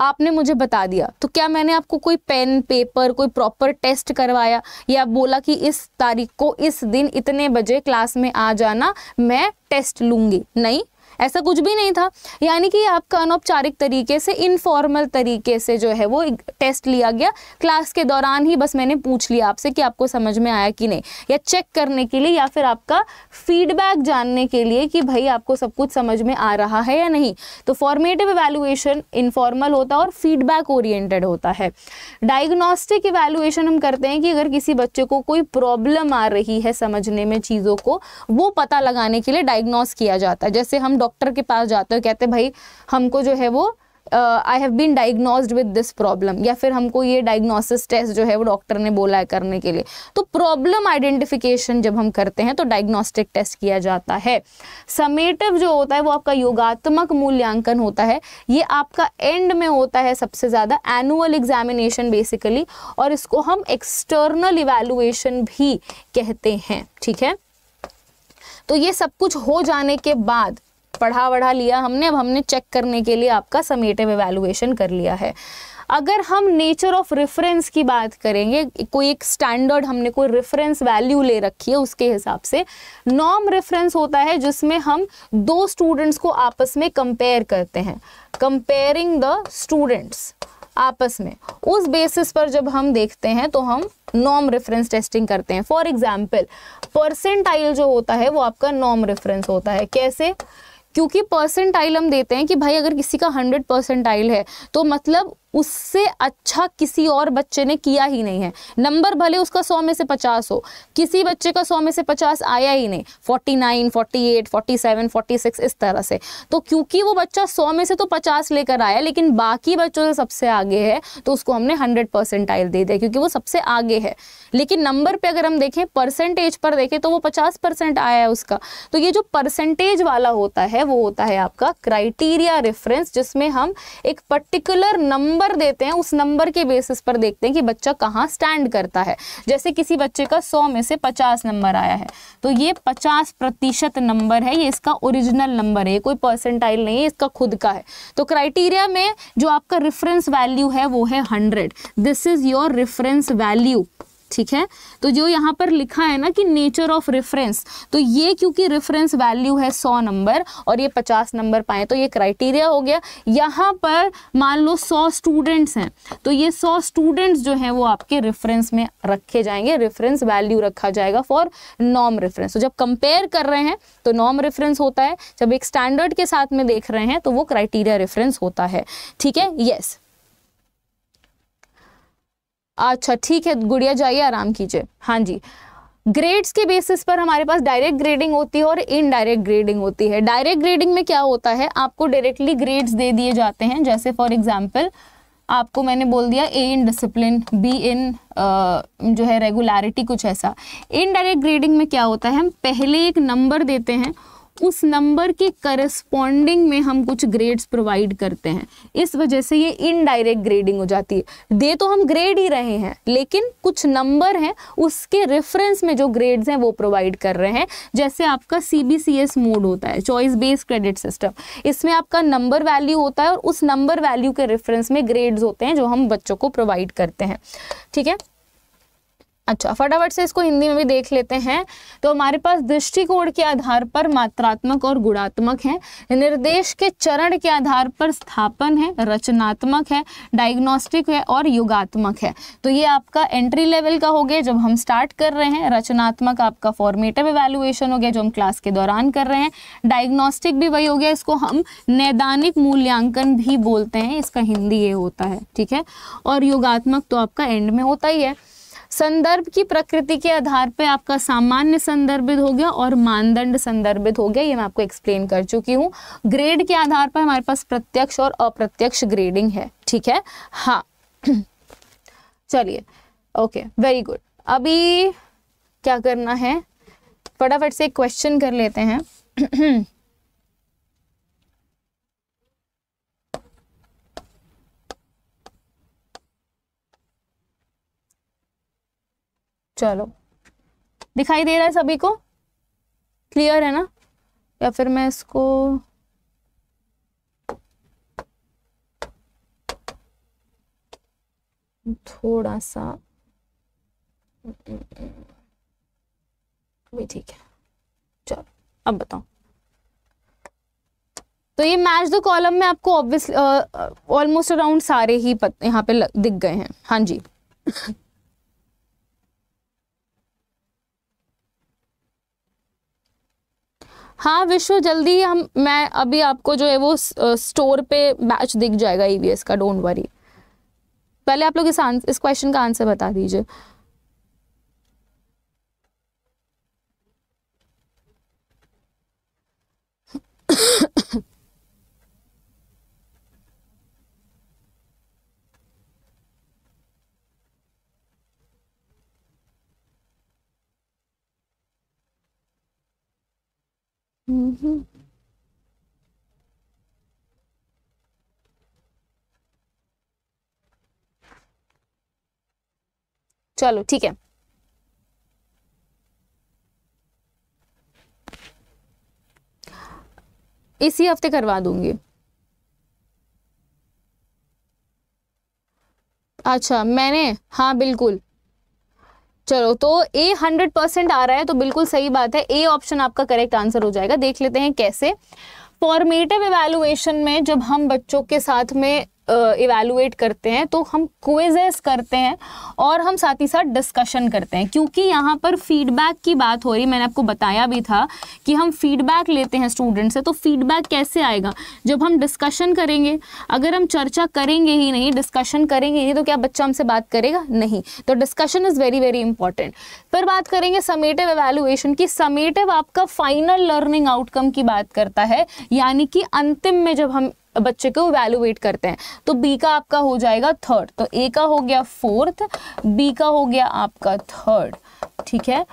आपने मुझे बता दिया तो क्या मैंने आपको कोई पेन पेपर कोई प्रॉपर टेस्ट करवाया या बोला कि इस तारीख को इस दिन इतने बजे क्लास में आ जाना मैं टेस्ट लूंगी नहीं ऐसा कुछ भी नहीं था यानी कि आपका अनौपचारिक तरीके से इनफॉर्मल तरीके से जो है वो टेस्ट लिया गया क्लास के दौरान ही बस मैंने पूछ लिया आपसे कि आपको समझ में आया कि नहीं या चेक करने के लिए या फिर आपका फीडबैक जानने के लिए कि भाई आपको सब कुछ समझ में आ रहा है या नहीं तो फॉर्मेटिव इवेलुएशन इनफॉर्मल होता है और फीडबैक ओरिएंटेड होता है डायग्नोस्टिक इवेल्युएशन हम करते हैं कि अगर किसी बच्चे को कोई प्रॉब्लम आ रही है समझने में चीज़ों को वो पता लगाने के लिए डायग्नोस किया जाता है जैसे हम डॉक्टर के पास जाते हो कहते भाई हमको जो है वो I have been diagnose with this problem या फिर हमको ये डायग्नोसिस टेस्ट जो है वो डॉक्टर ने बोला है करने के लिए तो प्रॉब्लम आइडेंटिफिकेशन जब हम करते हैं तो डायग्नोस्टिक टेस्ट किया जाता है समेटिव जो होता है वो आपका योगात्मक मूल्यांकन होता है ये आपका एंड में होता है सबसे ज़्यादा एनुअल एग्जामिनेशन बेसिकली और इसको हम एक्सटर्नल इवेलुएशन भी कहते हैं ठीक है तो ये सब कुछ हो जाने के बाद पढ़ा वढ़ा लिया हमने अब हमने चेक करने के लिए आपका समेटिव एवेलुएशन कर लिया है अगर हम नेचर ऑफ रेफरेंस की बात करेंगे कोई एक स्टैंडर्ड हमने कोई रेफरेंस वैल्यू ले रखी है उसके हिसाब से नॉम रेफरेंस होता है जिसमें हम दो स्टूडेंट्स को आपस में कंपेयर करते हैं कंपेयरिंग द स्टूडेंट्स आपस में उस बेसिस पर जब हम देखते हैं तो हम नॉम रेफरेंस टेस्टिंग करते हैं फॉर एग्जाम्पल परसेंटाइल जो होता है वो आपका नॉम रेफरेंस होता है कैसे क्योंकि परसेंटाइल हम देते हैं कि भाई अगर किसी का हंड्रेड परसेंटाइल है तो मतलब उससे अच्छा किसी और बच्चे ने किया ही नहीं है नंबर भले उसका सौ में से पचास हो किसी बच्चे का सौ में से पचास आया ही नहीं forty nine forty eight forty seven forty six इस तरह से तो क्योंकि वो बच्चा सौ में से तो पचास लेकर आया लेकिन बाकी बच्चों से सबसे आगे है तो उसको हमने हंड्रेड परसेंटाइल दे दिया क्योंकि वो सबसे आगे है लेकिन नंबर पर अगर हम देखें परसेंटेज पर देखें तो वो पचास परसेंट आया है उसका तो ये जो परसेंटेज वाला होता है वो होता है आपका क्राइटेरिया रेफरेंस जिसमें हम एक पर्टिकुलर नंबर नंबर देते हैं उस नंबर के बेसिस पर देखते हैं कि बच्चा कहाँ स्टैंड करता है जैसे किसी बच्चे का सौ में से पचास नंबर आया है तो ये पचास प्रतिशत नंबर है ये इसका ओरिजिनल नंबर है कोई परसेंटाइल नहीं है इसका खुद का है तो क्राइटेरिया में जो आपका रेफरेंस वैल्यू है वो है hundred this is your reference value ठीक है तो जो यहाँ पर लिखा है ना कि नेचर ऑफ रेफरेंस तो ये क्योंकि रेफरेंस वैल्यू है सौ नंबर और ये पचास नंबर पाए तो ये क्राइटेरिया हो गया यहाँ पर मान लो सौ स्टूडेंट्स हैं तो ये सौ स्टूडेंट्स जो हैं वो आपके रेफरेंस में रखे जाएंगे रेफरेंस वैल्यू रखा जाएगा फॉर नॉम रेफरेंस तो जब कंपेयर कर रहे हैं तो नॉम रेफरेंस होता है जब एक स्टैंडर्ड के साथ में देख रहे हैं तो वो क्राइटेरिया रेफरेंस होता है ठीक है येस yes. अच्छा ठीक है गुड़िया जाइए आराम कीजिए हाँ जी ग्रेड्स के बेसिस पर हमारे पास डायरेक्ट ग्रेडिंग होती है और इनडायरेक्ट ग्रेडिंग होती है डायरेक्ट ग्रेडिंग में क्या होता है आपको डायरेक्टली ग्रेड्स दे दिए जाते हैं जैसे फॉर एग्जाम्पल आपको मैंने बोल दिया ए इन डिसिप्लिन बी इन जो है रेगुलरिटी कुछ ऐसा इनडायरेक्ट ग्रेडिंग में क्या होता है हम पहले एक नंबर देते हैं उस नंबर के करस्पॉन्डिंग में हम कुछ ग्रेड्स प्रोवाइड करते हैं इस वजह से ये इनडायरेक्ट ग्रेडिंग हो जाती है दे तो हम ग्रेड ही रहे हैं लेकिन कुछ नंबर हैं उसके रेफरेंस में जो ग्रेड्स हैं वो प्रोवाइड कर रहे हैं जैसे आपका सी मोड होता है चॉइस बेस्ड क्रेडिट सिस्टम इसमें आपका नंबर वैल्यू होता है और उस नंबर वैल्यू के रेफरेंस में ग्रेड्स होते हैं जो हम बच्चों को प्रोवाइड करते हैं ठीक है अच्छा फटाफट से इसको हिंदी में भी देख लेते हैं तो हमारे पास दृष्टिकोण के आधार पर मात्रात्मक और गुणात्मक है निर्देश के चरण के आधार पर स्थापन है रचनात्मक है डायग्नोस्टिक है और युगात्मक है तो ये आपका एंट्री लेवल का हो गया जब हम स्टार्ट कर रहे हैं रचनात्मक आपका फॉर्मेटिव एवेल्युएशन हो गया जो हम क्लास के दौरान कर रहे हैं डायग्नोस्टिक भी वही हो गया इसको हम नैदानिक मूल्यांकन भी बोलते हैं इसका हिंदी ये होता है ठीक है और युगात्मक तो आपका एंड में होता ही है संदर्भ की प्रकृति के आधार पे आपका सामान्य संदर्भित हो गया और मानदंड संदर्भित हो गया ये मैं आपको एक्सप्लेन कर चुकी हूँ ग्रेड के आधार पर हमारे पास प्रत्यक्ष और अप्रत्यक्ष ग्रेडिंग है ठीक है हाँ चलिए ओके वेरी गुड अभी क्या करना है फटाफट से क्वेश्चन कर लेते हैं चलो दिखाई दे रहा है सभी को क्लियर है ना या फिर मैं इसको थोड़ा सा भी ठीक है चलो अब बताओ तो ये मैच द कॉलम में आपको ऑब्वियसली ऑलमोस्ट अराउंड सारे ही यहाँ पे दिख गए हैं हाँ जी हाँ विश्व जल्दी हम मैं अभी आपको जो है वो स्टोर पे बैच दिख जाएगा ईवीएस e का डोंट वरी पहले आप लोग इस इस क्वेश्चन का आंसर बता दीजिए Mm-hmm. चलो ठीक है इसी हफ्ते करवा दूंगी अच्छा मैंने हाँ बिल्कुल चलो तो ए हंड्रेड परसेंट आ रहा है तो बिल्कुल सही बात है ए ऑप्शन आपका करेक्ट आंसर हो जाएगा देख लेते हैं कैसे फॉर्मेटिव एवेलुएशन में जब हम बच्चों के साथ में इवेलुएट करते हैं तो हम क्वेजेस करते हैं और हम साथ ही साथ डिस्कशन करते हैं क्योंकि यहाँ पर फीडबैक की बात हो रही मैंने आपको बताया भी था कि हम फीडबैक लेते हैं स्टूडेंट से तो फीडबैक कैसे आएगा जब हम डिस्कशन करेंगे अगर हम चर्चा करेंगे ही नहीं डिस्कशन करेंगे ही तो क्या बच्चा हमसे बात करेगा नहीं तो discussion is very very important फिर बात करेंगे समेटिव एवेलुएशन की समेटिव आपका फाइनल लर्निंग आउटकम की बात करता है यानी कि अंतिम में जब हम बच्चे को वैल्यूएट करते हैं तो बी का आपका हो जाएगा थर्ड तो ए का हो गया फोर्थ बी का हो गया आपका थर्ड ठीक है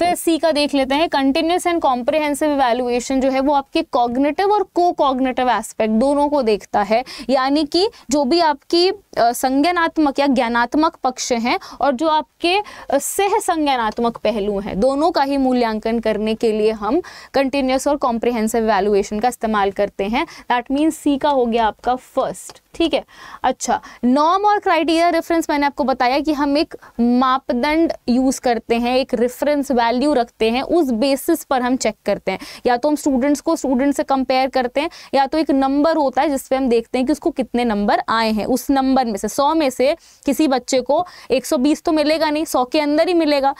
फिर सी का देख लेते हैं कंटिन्यूस एंड कॉम्प्रिहेंसिव इवेलुएशन जो है वो आपके कॉग्नेटिव और को कॉग्नेटिव एस्पेक्ट दोनों को देखता है यानी कि जो भी आपकी संज्ञानात्मक या ज्ञानात्मक पक्ष हैं और जो आपके सह संज्ञानात्मक पहलू हैं दोनों का ही मूल्यांकन करने के लिए हम कंटिन्यूस और कॉम्प्रिहेंसिव इवेलुएशन का इस्तेमाल करते हैं दैट मीन्स सी का हो गया आपका फर्स्ट ठीक है अच्छा नॉर्म और क्राइटेरिया रेफरेंस मैंने आपको बताया कि हम एक मापदंड यूज करते हैं एक रेफरेंस वैल्यू रखते हैं उस बेसिस पर हम चेक करते हैं या तो हम स्टूडेंट्स को स्टूडेंट से कंपेयर करते हैं या तो एक नंबर होता है जिसपे हम देखते हैं कि उसको कितने नंबर आए हैं उस नंबर में से सौ में से किसी बच्चे को एक तो मिलेगा नहीं सौ के अंदर ही मिलेगा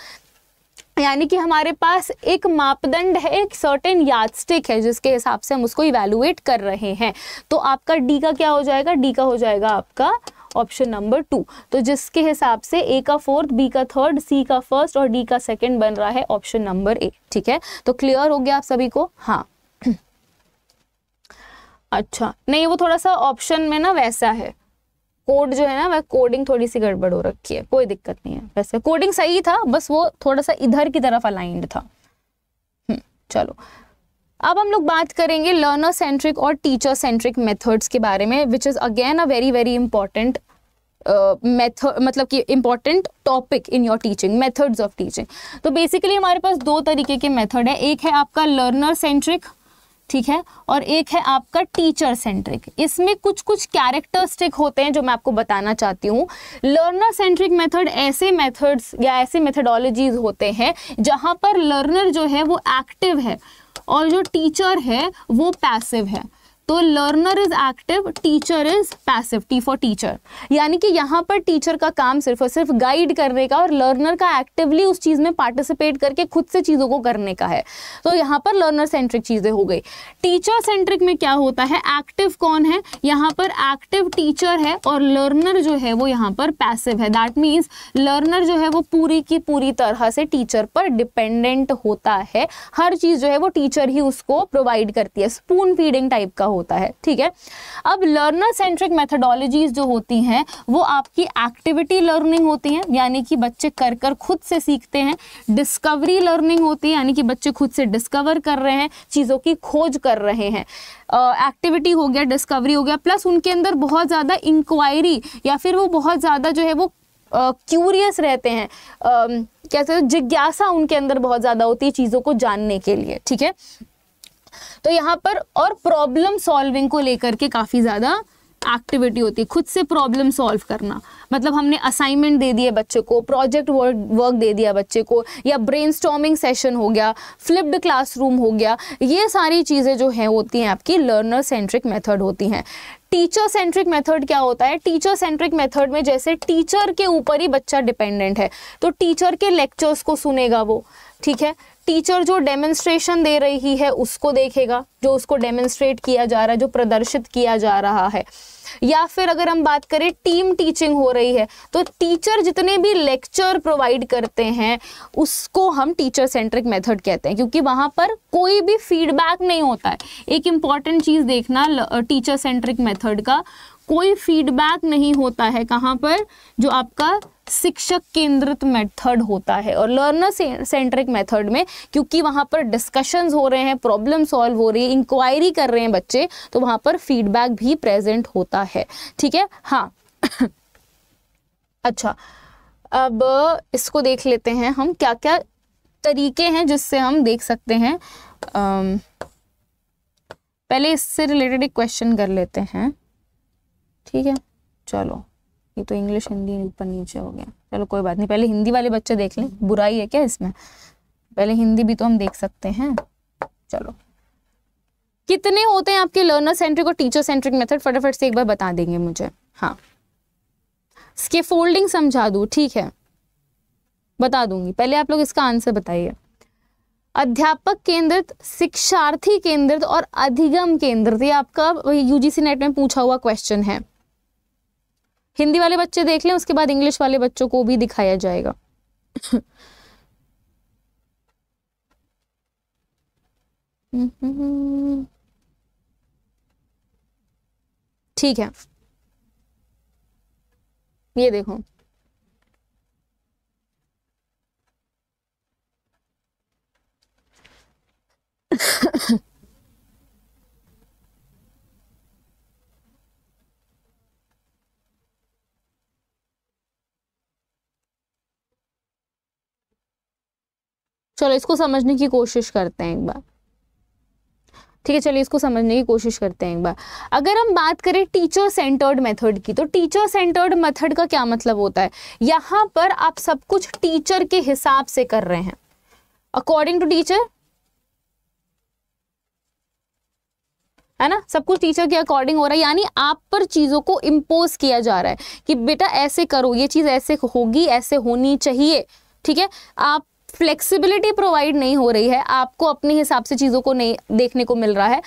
यानी कि हमारे पास एक मापदंड है एक सर्टेन यादस्टिक है जिसके हिसाब से हम उसको इवेलुएट कर रहे हैं तो आपका डी का क्या हो जाएगा डी का हो जाएगा आपका ऑप्शन नंबर टू तो जिसके हिसाब से ए का फोर्थ बी का थर्ड सी का फर्स्ट और डी का सेकंड बन रहा है ऑप्शन नंबर ए ठीक है तो क्लियर हो गया आप सभी को हाँ अच्छा नहीं वो थोड़ा सा ऑप्शन में ना वैसा है कोड जो है ना वह कोडिंग थोड़ी सी गड़बड़ हो रखी है कोई दिक्कत नहीं है वैसे कोडिंग सही था बस वो थोड़ा सा इधर की तरफ अलाइंड था हम्म, चलो अब हम लोग बात करेंगे लर्नर सेंट्रिक और टीचर सेंट्रिक मेथड्स के बारे में which is again a very very important method मतलब कि important topic in your teaching methods of teaching तो बेसिकली हमारे पास दो तरीके के मेथड है एक है आपका लर्नर सेंट्रिक ठीक है और एक है आपका टीचर सेंट्रिक इसमें कुछ कुछ कैरेक्टरिस्टिक होते हैं जो मैं आपको बताना चाहती हूँ लर्नर सेंट्रिक मेथड ऐसे मेथड्स या ऐसे मेथडोलॉजीज होते हैं जहाँ पर लर्नर जो है वो एक्टिव है और जो टीचर है वो पैसिव है तो learner is active teacher is passive T for teacher यानी कि यहाँ पर टीचर का काम सिर्फ और सिर्फ गाइड करने का और लर्नर का एक्टिवली उस चीज़ में पार्टिसिपेट करके खुद से चीज़ों को करने का है तो यहाँ पर लर्नर सेंट्रिक चीज़ें हो गई टीचर सेंट्रिक में क्या होता है एक्टिव कौन है यहाँ पर एक्टिव टीचर है और लर्नर जो है वो यहाँ पर पैसिव है दैट मीन्स लर्नर जो है वो पूरी की पूरी तरह से टीचर पर डिपेंडेंट होता है हर चीज़ जो है वो टीचर ही उसको प्रोवाइड करती है स्पून फीडिंग टाइप का हो होता है ठीक है अब लर्नर सेंट्रिक मैथडोलॉजीज जो होती हैं वो आपकी एक्टिविटी लर्निंग होती हैं यानी कि बच्चे कर कर खुद से सीखते हैं डिस्कवरी लर्निंग होती है यानी कि बच्चे खुद से डिस्कवर कर रहे हैं चीज़ों की खोज कर रहे हैं एक्टिविटी uh, हो गया डिस्कवरी हो गया प्लस उनके अंदर बहुत ज़्यादा इंक्वायरी या फिर वो बहुत ज़्यादा जो है वो क्यूरियस uh, रहते हैं uh, कहते हैं जिज्ञासा उनके अंदर बहुत ज़्यादा होती है चीज़ों को जानने के लिए ठीक है तो यहाँ पर और प्रॉब्लम सॉल्विंग को लेकर के काफ़ी ज़्यादा एक्टिविटी होती है खुद से प्रॉब्लम सॉल्व करना मतलब हमने असाइनमेंट दे दिए बच्चे को प्रोजेक्ट वर्क वर्क दे दिया बच्चे को या ब्रेन सेशन हो गया फ्लिप्ड क्लासरूम हो गया ये सारी चीज़ें जो हैं होती हैं आपकी लर्नर सेंट्रिक मेथड होती हैं टीचर सेंट्रिक मेथड क्या होता है टीचर सेंट्रिक मेथड में जैसे टीचर के ऊपर ही बच्चा डिपेंडेंट है तो टीचर के लेक्चर्स को सुनेगा वो ठीक है टीचर जो डेमोन्स्ट्रेशन दे रही है उसको देखेगा जो उसको डेमोन्स्ट्रेट किया जा रहा है जो प्रदर्शित किया जा रहा है या फिर अगर हम बात करें टीम टीचिंग हो रही है तो टीचर जितने भी लेक्चर प्रोवाइड करते हैं उसको हम टीचर सेंट्रिक मेथड कहते हैं क्योंकि वहां पर कोई भी फीडबैक नहीं होता है एक इंपॉर्टेंट चीज़ देखना टीचर सेंट्रिक मेथड का कोई फीडबैक नहीं होता है कहाँ पर जो आपका शिक्षक केंद्रित मेथड होता है और लर्नर सेंट्रिक मेथड में क्योंकि वहाँ पर डिस्कशंस हो रहे हैं प्रॉब्लम सॉल्व हो रही है इंक्वायरी कर रहे हैं बच्चे तो वहाँ पर फीडबैक भी प्रेजेंट होता है ठीक है हाँ अच्छा अब इसको देख लेते हैं हम क्या क्या तरीके हैं जिससे हम देख सकते हैं पहले इससे रिलेटेड एक क्वेश्चन कर लेते हैं ठीक है चलो ये तो इंग्लिश हिंदी ऊपर नीचे हो गया चलो कोई बात नहीं पहले हिंदी वाले बच्चे देख लें बुराई है क्या इसमें पहले हिंदी भी तो हम देख सकते हैं चलो कितने होते हैं आपके लर्नर सेंट्रिक और टीचर सेंट्रिक मेथड फटाफट से एक बार बता देंगे मुझे हाँ इसके फोल्डिंग समझा दू ठीक है बता दूंगी पहले आप लोग इसका आंसर बताइए अध्यापक केंद्रित शिक्षार्थी केंद्रित और अधिगम केंद्रित ये आपका यूजीसी नेट में पूछा हुआ क्वेश्चन है हिंदी वाले बच्चे देख लें उसके बाद इंग्लिश वाले बच्चों को भी दिखाया जाएगा ठीक है ये देखो चलो इसको समझने की कोशिश करते हैं एक बार ठीक है चलिए इसको समझने की कोशिश करते हैं एक बार अगर हम बात करें टीचर सेंटर्ड मेथड की तो टीचर सेंटर्ड मेथड का क्या मतलब होता है यहाँ पर आप सब कुछ टीचर के हिसाब से कर रहे हैं अकॉर्डिंग टू टीचर है ना सब कुछ टीचर के अकॉर्डिंग हो रहा है यानी आप पर चीज़ों को इम्पोज किया जा रहा है कि बेटा ऐसे करो ये चीज़ ऐसे होगी ऐसे होनी चाहिए ठीक है आप फ्लेक्सिबिलिटी प्रोवाइड नहीं हो रही है आपको अपने हिसाब से चीज़ों को नहीं देखने को मिल रहा है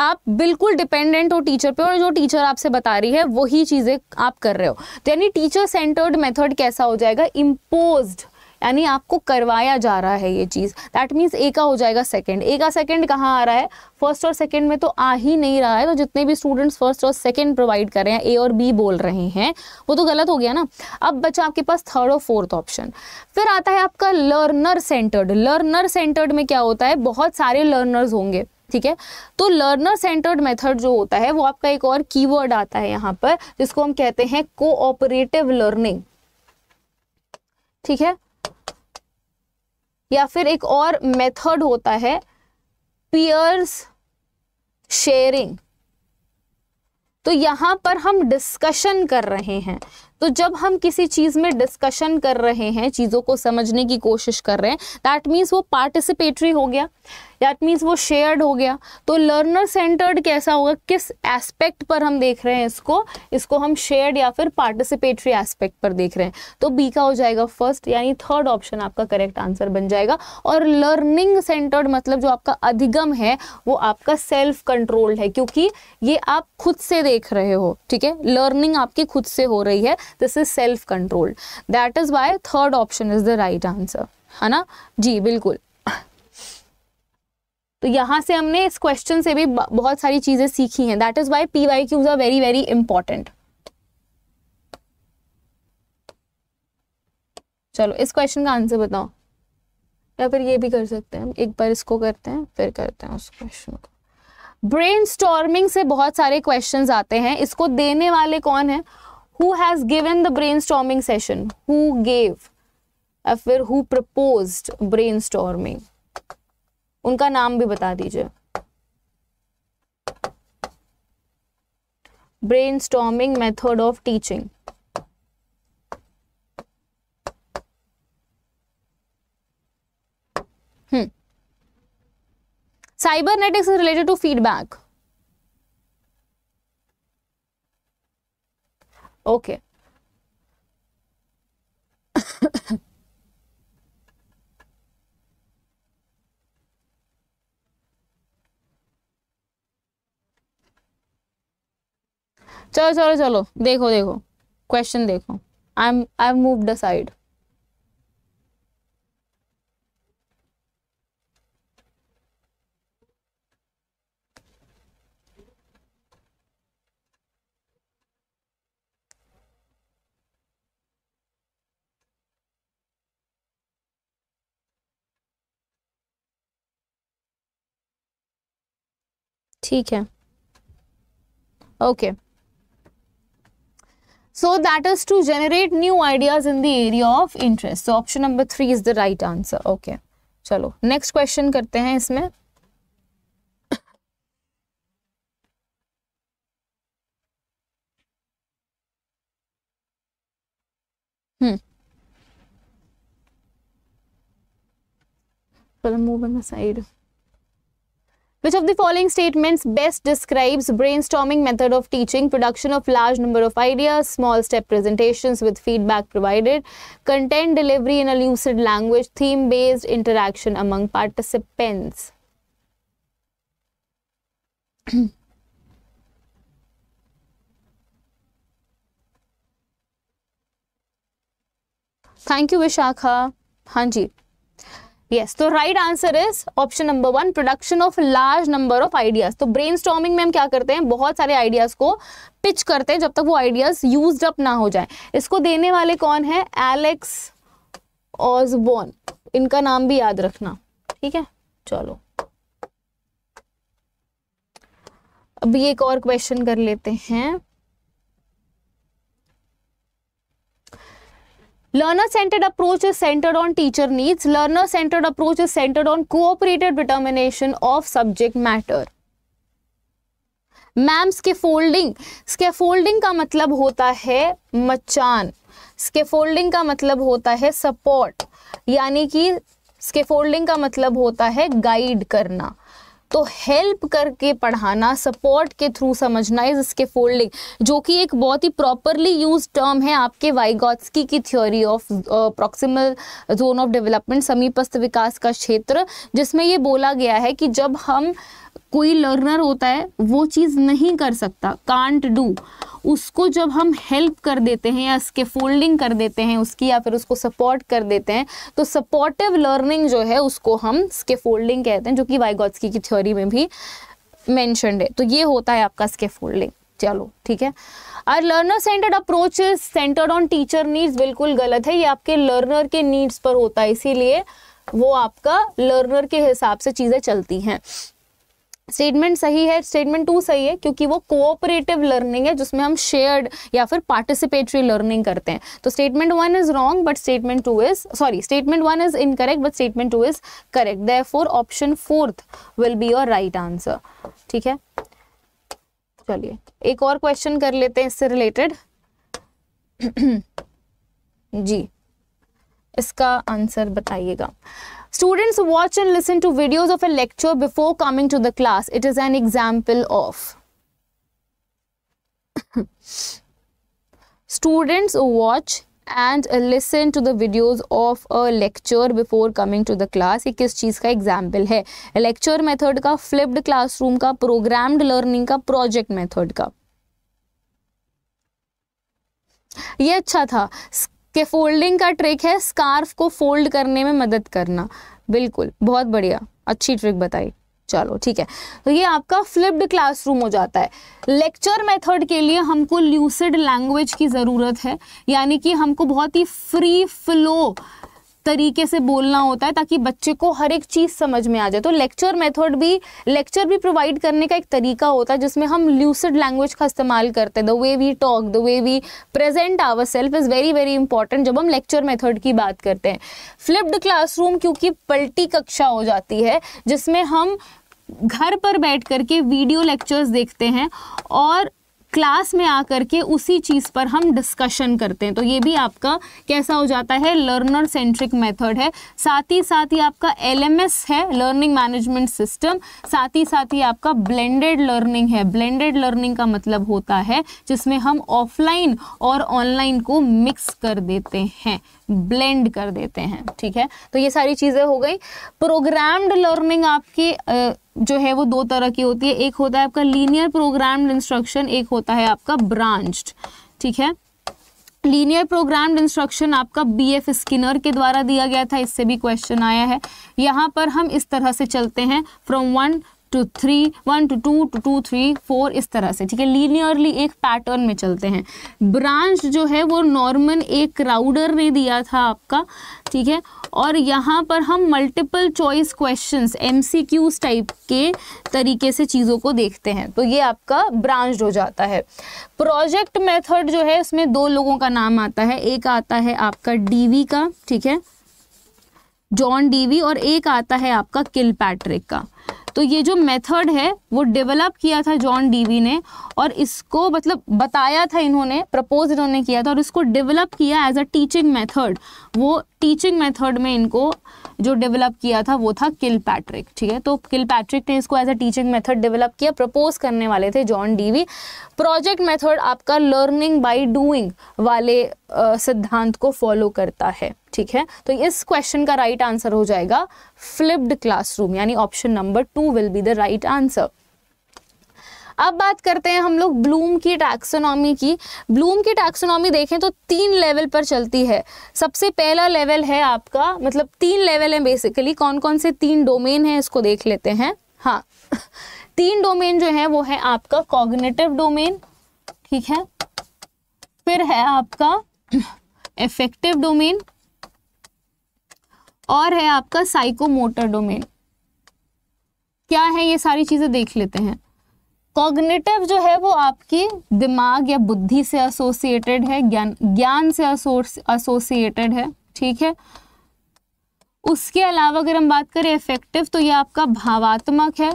आप बिल्कुल डिपेंडेंट हो टीचर पे और जो टीचर आपसे बता रही है वही चीज़ें आप कर रहे हो तो यानी टीचर सेंटर्ड मेथड कैसा हो जाएगा इम्पोज्ड यानी आपको करवाया जा रहा है ये चीज़ दैट मीन्स ए का हो जाएगा सेकेंड ए का सेकेंड कहाँ आ रहा है फर्स्ट और सेकेंड में तो आ ही नहीं रहा है तो जितने भी स्टूडेंट्स फर्स्ट और सेकेंड प्रोवाइड कर रहे हैं ए और बी बोल रहे हैं वो तो गलत हो गया ना अब बच्चा आपके पास थर्ड और फोर्थ ऑप्शन फिर आता है आपका लर्नर सेंटर्ड लर्नर सेंटर्ड में क्या होता है बहुत सारे लर्नर्स होंगे ठीक है तो लर्नर सेंटर्ड मेथड जो होता है वो आपका एक और कीवर्ड आता है यहाँ पर जिसको हम कहते हैं कोऑपरेटिव लर्निंग ठीक है या फिर एक और मेथड होता है पियर्स शेयरिंग तो यहां पर हम डिस्कशन कर रहे हैं तो जब हम किसी चीज़ में डिस्कशन कर रहे हैं चीज़ों को समझने की कोशिश कर रहे हैं दैट मीन्स वो पार्टिसिपेटरी हो गया दैट मीन्स वो शेयर्ड हो गया तो लर्नर सेंटर्ड कैसा होगा किस एस्पेक्ट पर हम देख रहे हैं इसको इसको हम शेयर्ड या फिर पार्टिसिपेटरी एस्पेक्ट पर देख रहे हैं तो बी का हो जाएगा फर्स्ट यानी थर्ड ऑप्शन आपका करेक्ट आंसर बन जाएगा और लर्निंग सेंटर्ड मतलब जो आपका अधिगम है वो आपका सेल्फ कंट्रोल्ड है क्योंकि ये आप खुद से देख रहे हो ठीक है लर्निंग आपकी खुद से हो रही है this is self controlled that is why third option is the right answer है ना जी बिल्कुल तो यहाँ से हमने इस क्वेश्चन से भी बहुत सारी चीजें सीखी हैं that is why P Y Qs are very very important चलो इस क्वेश्चन का आंसर बताओ या फिर ये भी कर सकते हैं एक बार इसको करते हैं फिर करते हैं उस क्वेश्चन को ब्रेन स्टॉर्मिंग से बहुत सारे क्वेश्चन आते हैं इसको देने वाले कौन है who has given the brain storming session who gave या फिर हु प्रपोज ब्रेन स्टॉर्मिंग उनका नाम भी बता दीजिए brain storming method of teaching cybernetics is related to feedback okay चलो चलो चलो देखो देखो क्वेश्चन देखो I am I move side ठीक है okay okay. So that is to generate new ideas in the area of interest. So option number 3 is the right answer. Okay. chalo next question karte hain isme Hmm. move on the side Which of the following statements best describes brainstorming method of teaching? Production of large number of ideas, small step presentations with feedback provided, content delivery in a lucid language, theme-based interaction among participants. Thank you, Vishakha. Hanji. Yes तो right answer is option number one production of large number of ideas तो brain में हम क्या करते हैं बहुत सारे ideas को पिच करते हैं जब तक वो आइडियाज यूज अप ना हो जाए इसको देने वाले कौन है एलेक्स ऑजबोन इनका नाम भी याद रखना ठीक है चलो अभी एक और क्वेश्चन कर लेते हैं learner centered approach is centered on teacher needs learner centered approach is centered on cooperative determination of subject matter ma'am scaffolding scaffolding का मतलब होता है मचान स्के फोल्डिंग का मतलब होता है सपोर्ट यानी कि स्के फोल्डिंग का मतलब होता है गाइड करना तो हेल्प करके पढ़ाना सपोर्ट के थ्रू समझना इज इसके फोल्डिंग जो कि एक बहुत ही प्रॉपरली यूज टर्म है आपके वाइगॉट्सकी की theory of proximal zone of development समीपस्थ विकास का क्षेत्र जिसमें ये बोला गया है कि जब हम कोई लर्नर होता है वो चीज़ नहीं कर सकता कांट डू उसको जब हम हेल्प कर देते हैं या उसके फोल्डिंग कर देते हैं उसकी या फिर उसको सपोर्ट कर देते हैं तो सपोर्टिव लर्निंग जो है उसको हम स्के फोल्डिंग कहते हैं जो कि वाइगॉट्सकी की थ्योरी में भी मैंशनड है तो ये होता है आपका स्के फोल्डिंग चलो ठीक है और learner centered approach centered on teacher needs बिल्कुल गलत है ये आपके लर्नर के नीड्स पर होता है इसीलिए वो आपका लर्नर के हिसाब से चीज़ें चलती हैं स्टेटमेंट सही है स्टेटमेंट टू सही है क्योंकि वो कोऑपरेटिव लर्निंग है जिसमें हम शेयर्ड या फिर पार्टिसिपेटरी लर्निंग करते हैं तो statement one is wrong but statement two is sorry statement one is incorrect but statement two is correct therefore option fourth will be your right answer ठीक है चलिए एक और क्वेश्चन कर लेते हैं इससे रिलेटेड जी इसका आंसर बताइएगा Students watch and listen to videos of a lecture before coming to the class. It is an example of. Students watch and listen to the videos of a lecture before coming to the class ये kis cheez ka example hai lecture method ka flipped classroom ka programmed learning ka project method ka ये अच्छा था कि folding का trick है scarf को fold करने में मदद करना बिल्कुल बहुत बढ़िया अच्छी ट्रिक बताई चलो ठीक है तो ये आपका फ्लिप्ड क्लासरूम हो जाता है लेक्चर मेथड के लिए हमको ल्यूसिड लैंग्वेज की ज़रूरत है यानी कि हमको बहुत ही फ्री फ्लो तरीके से बोलना होता है ताकि बच्चे को हर एक चीज़ समझ में आ जाए तो लेक्चर मेथड भी लेक्चर भी प्रोवाइड करने का एक तरीका होता है जिसमें हम ल्यूसिड लैंग्वेज का इस्तेमाल करते हैं the way we talk the way we present our self is very very important जब हम लेक्चर मेथड की बात करते हैं फ्लिप्ड क्लासरूम क्योंकि पलटी कक्षा हो जाती है जिसमें हम घर पर बैठ करके वीडियो लेक्चर्स देखते हैं और क्लास में आकर के उसी चीज़ पर हम डिस्कशन करते हैं तो ये भी आपका कैसा हो जाता है लर्नर सेंट्रिक मेथड है साथ ही साथ ही आपका एलएमएस है लर्निंग मैनेजमेंट सिस्टम साथ ही साथ ही आपका ब्लेंडेड लर्निंग है ब्लेंडेड लर्निंग का मतलब होता है जिसमें हम ऑफलाइन और ऑनलाइन को मिक्स कर देते हैं ब्लेंड कर देते हैं ठीक है तो ये सारी चीज़ें हो गई प्रोग्राम्ड लर्निंग आपकी जो है वो दो तरह की होती है एक होता है आपका लीनियर प्रोग्राम्ड इंस्ट्रक्शन एक होता है आपका ब्रांच्ड ठीक है लीनियर प्रोग्राम्ड इंस्ट्रक्शन आपका बी एफ स्किनर के द्वारा दिया गया था इससे भी क्वेश्चन आया है यहाँ पर हम इस तरह से चलते हैं from one two three one two two two two three four इस तरह से ठीक है लीनियरली एक पैटर्न में चलते हैं ब्रांच जो है वो नॉर्मन एक क्राउडर ने दिया था आपका ठीक है और यहाँ पर हम multiple choice questions MCQs type के तरीके से चीज़ों को देखते हैं तो ये आपका ब्रांच हो जाता है प्रोजेक्ट मेथड जो है उसमें दो लोगों का नाम आता है एक आता है आपका डीवी का ठीक है जॉन डीवी और एक आता है आपका किल पैट्रिक का तो ये जो मेथड है वो डेवलप किया था जॉन डीवी ने और इसको मतलब बताया था इन्होंने प्रपोज इन्होंने किया था और इसको डेवलप किया एज अ टीचिंग मेथड वो टीचिंग मेथड में इनको जो डेवलप किया था वो था किल पैट्रिक ठीक है तो किल पैट्रिक ने इसको as a teaching method develop किया प्रपोज करने वाले थे जॉन डीवी प्रोजेक्ट मेथड आपका लर्निंग बाय डूइंग वाले सिद्धांत को फॉलो करता है ठीक है तो इस क्वेश्चन का राइट right आंसर हो जाएगा फ्लिप्ड क्लासरूम यानी option number two will be the right answer अब बात करते हैं हम लोग ब्लूम की टैक्सोनॉमी की ब्लूम की टैक्सोनॉमी देखें तो तीन लेवल पर चलती है सबसे पहला लेवल है आपका मतलब तीन लेवल है बेसिकली कौन कौन से तीन डोमेन है इसको देख लेते हैं हाँ तीन डोमेन जो है वो है आपका कॉग्नेटिव डोमेन ठीक है फिर है आपका इफेक्टिव डोमेन और है आपका साइकोमोटर डोमेन क्या है ये सारी चीजें देख लेते हैं कॉग्निटिव जो है वो आपकी दिमाग या बुद्धि से एसोसिएटेड है ज्ञान ज्ञान से एसोसिएटेड है ठीक है उसके अलावा अगर हम बात करें इफेक्टिव तो ये आपका भावात्मक है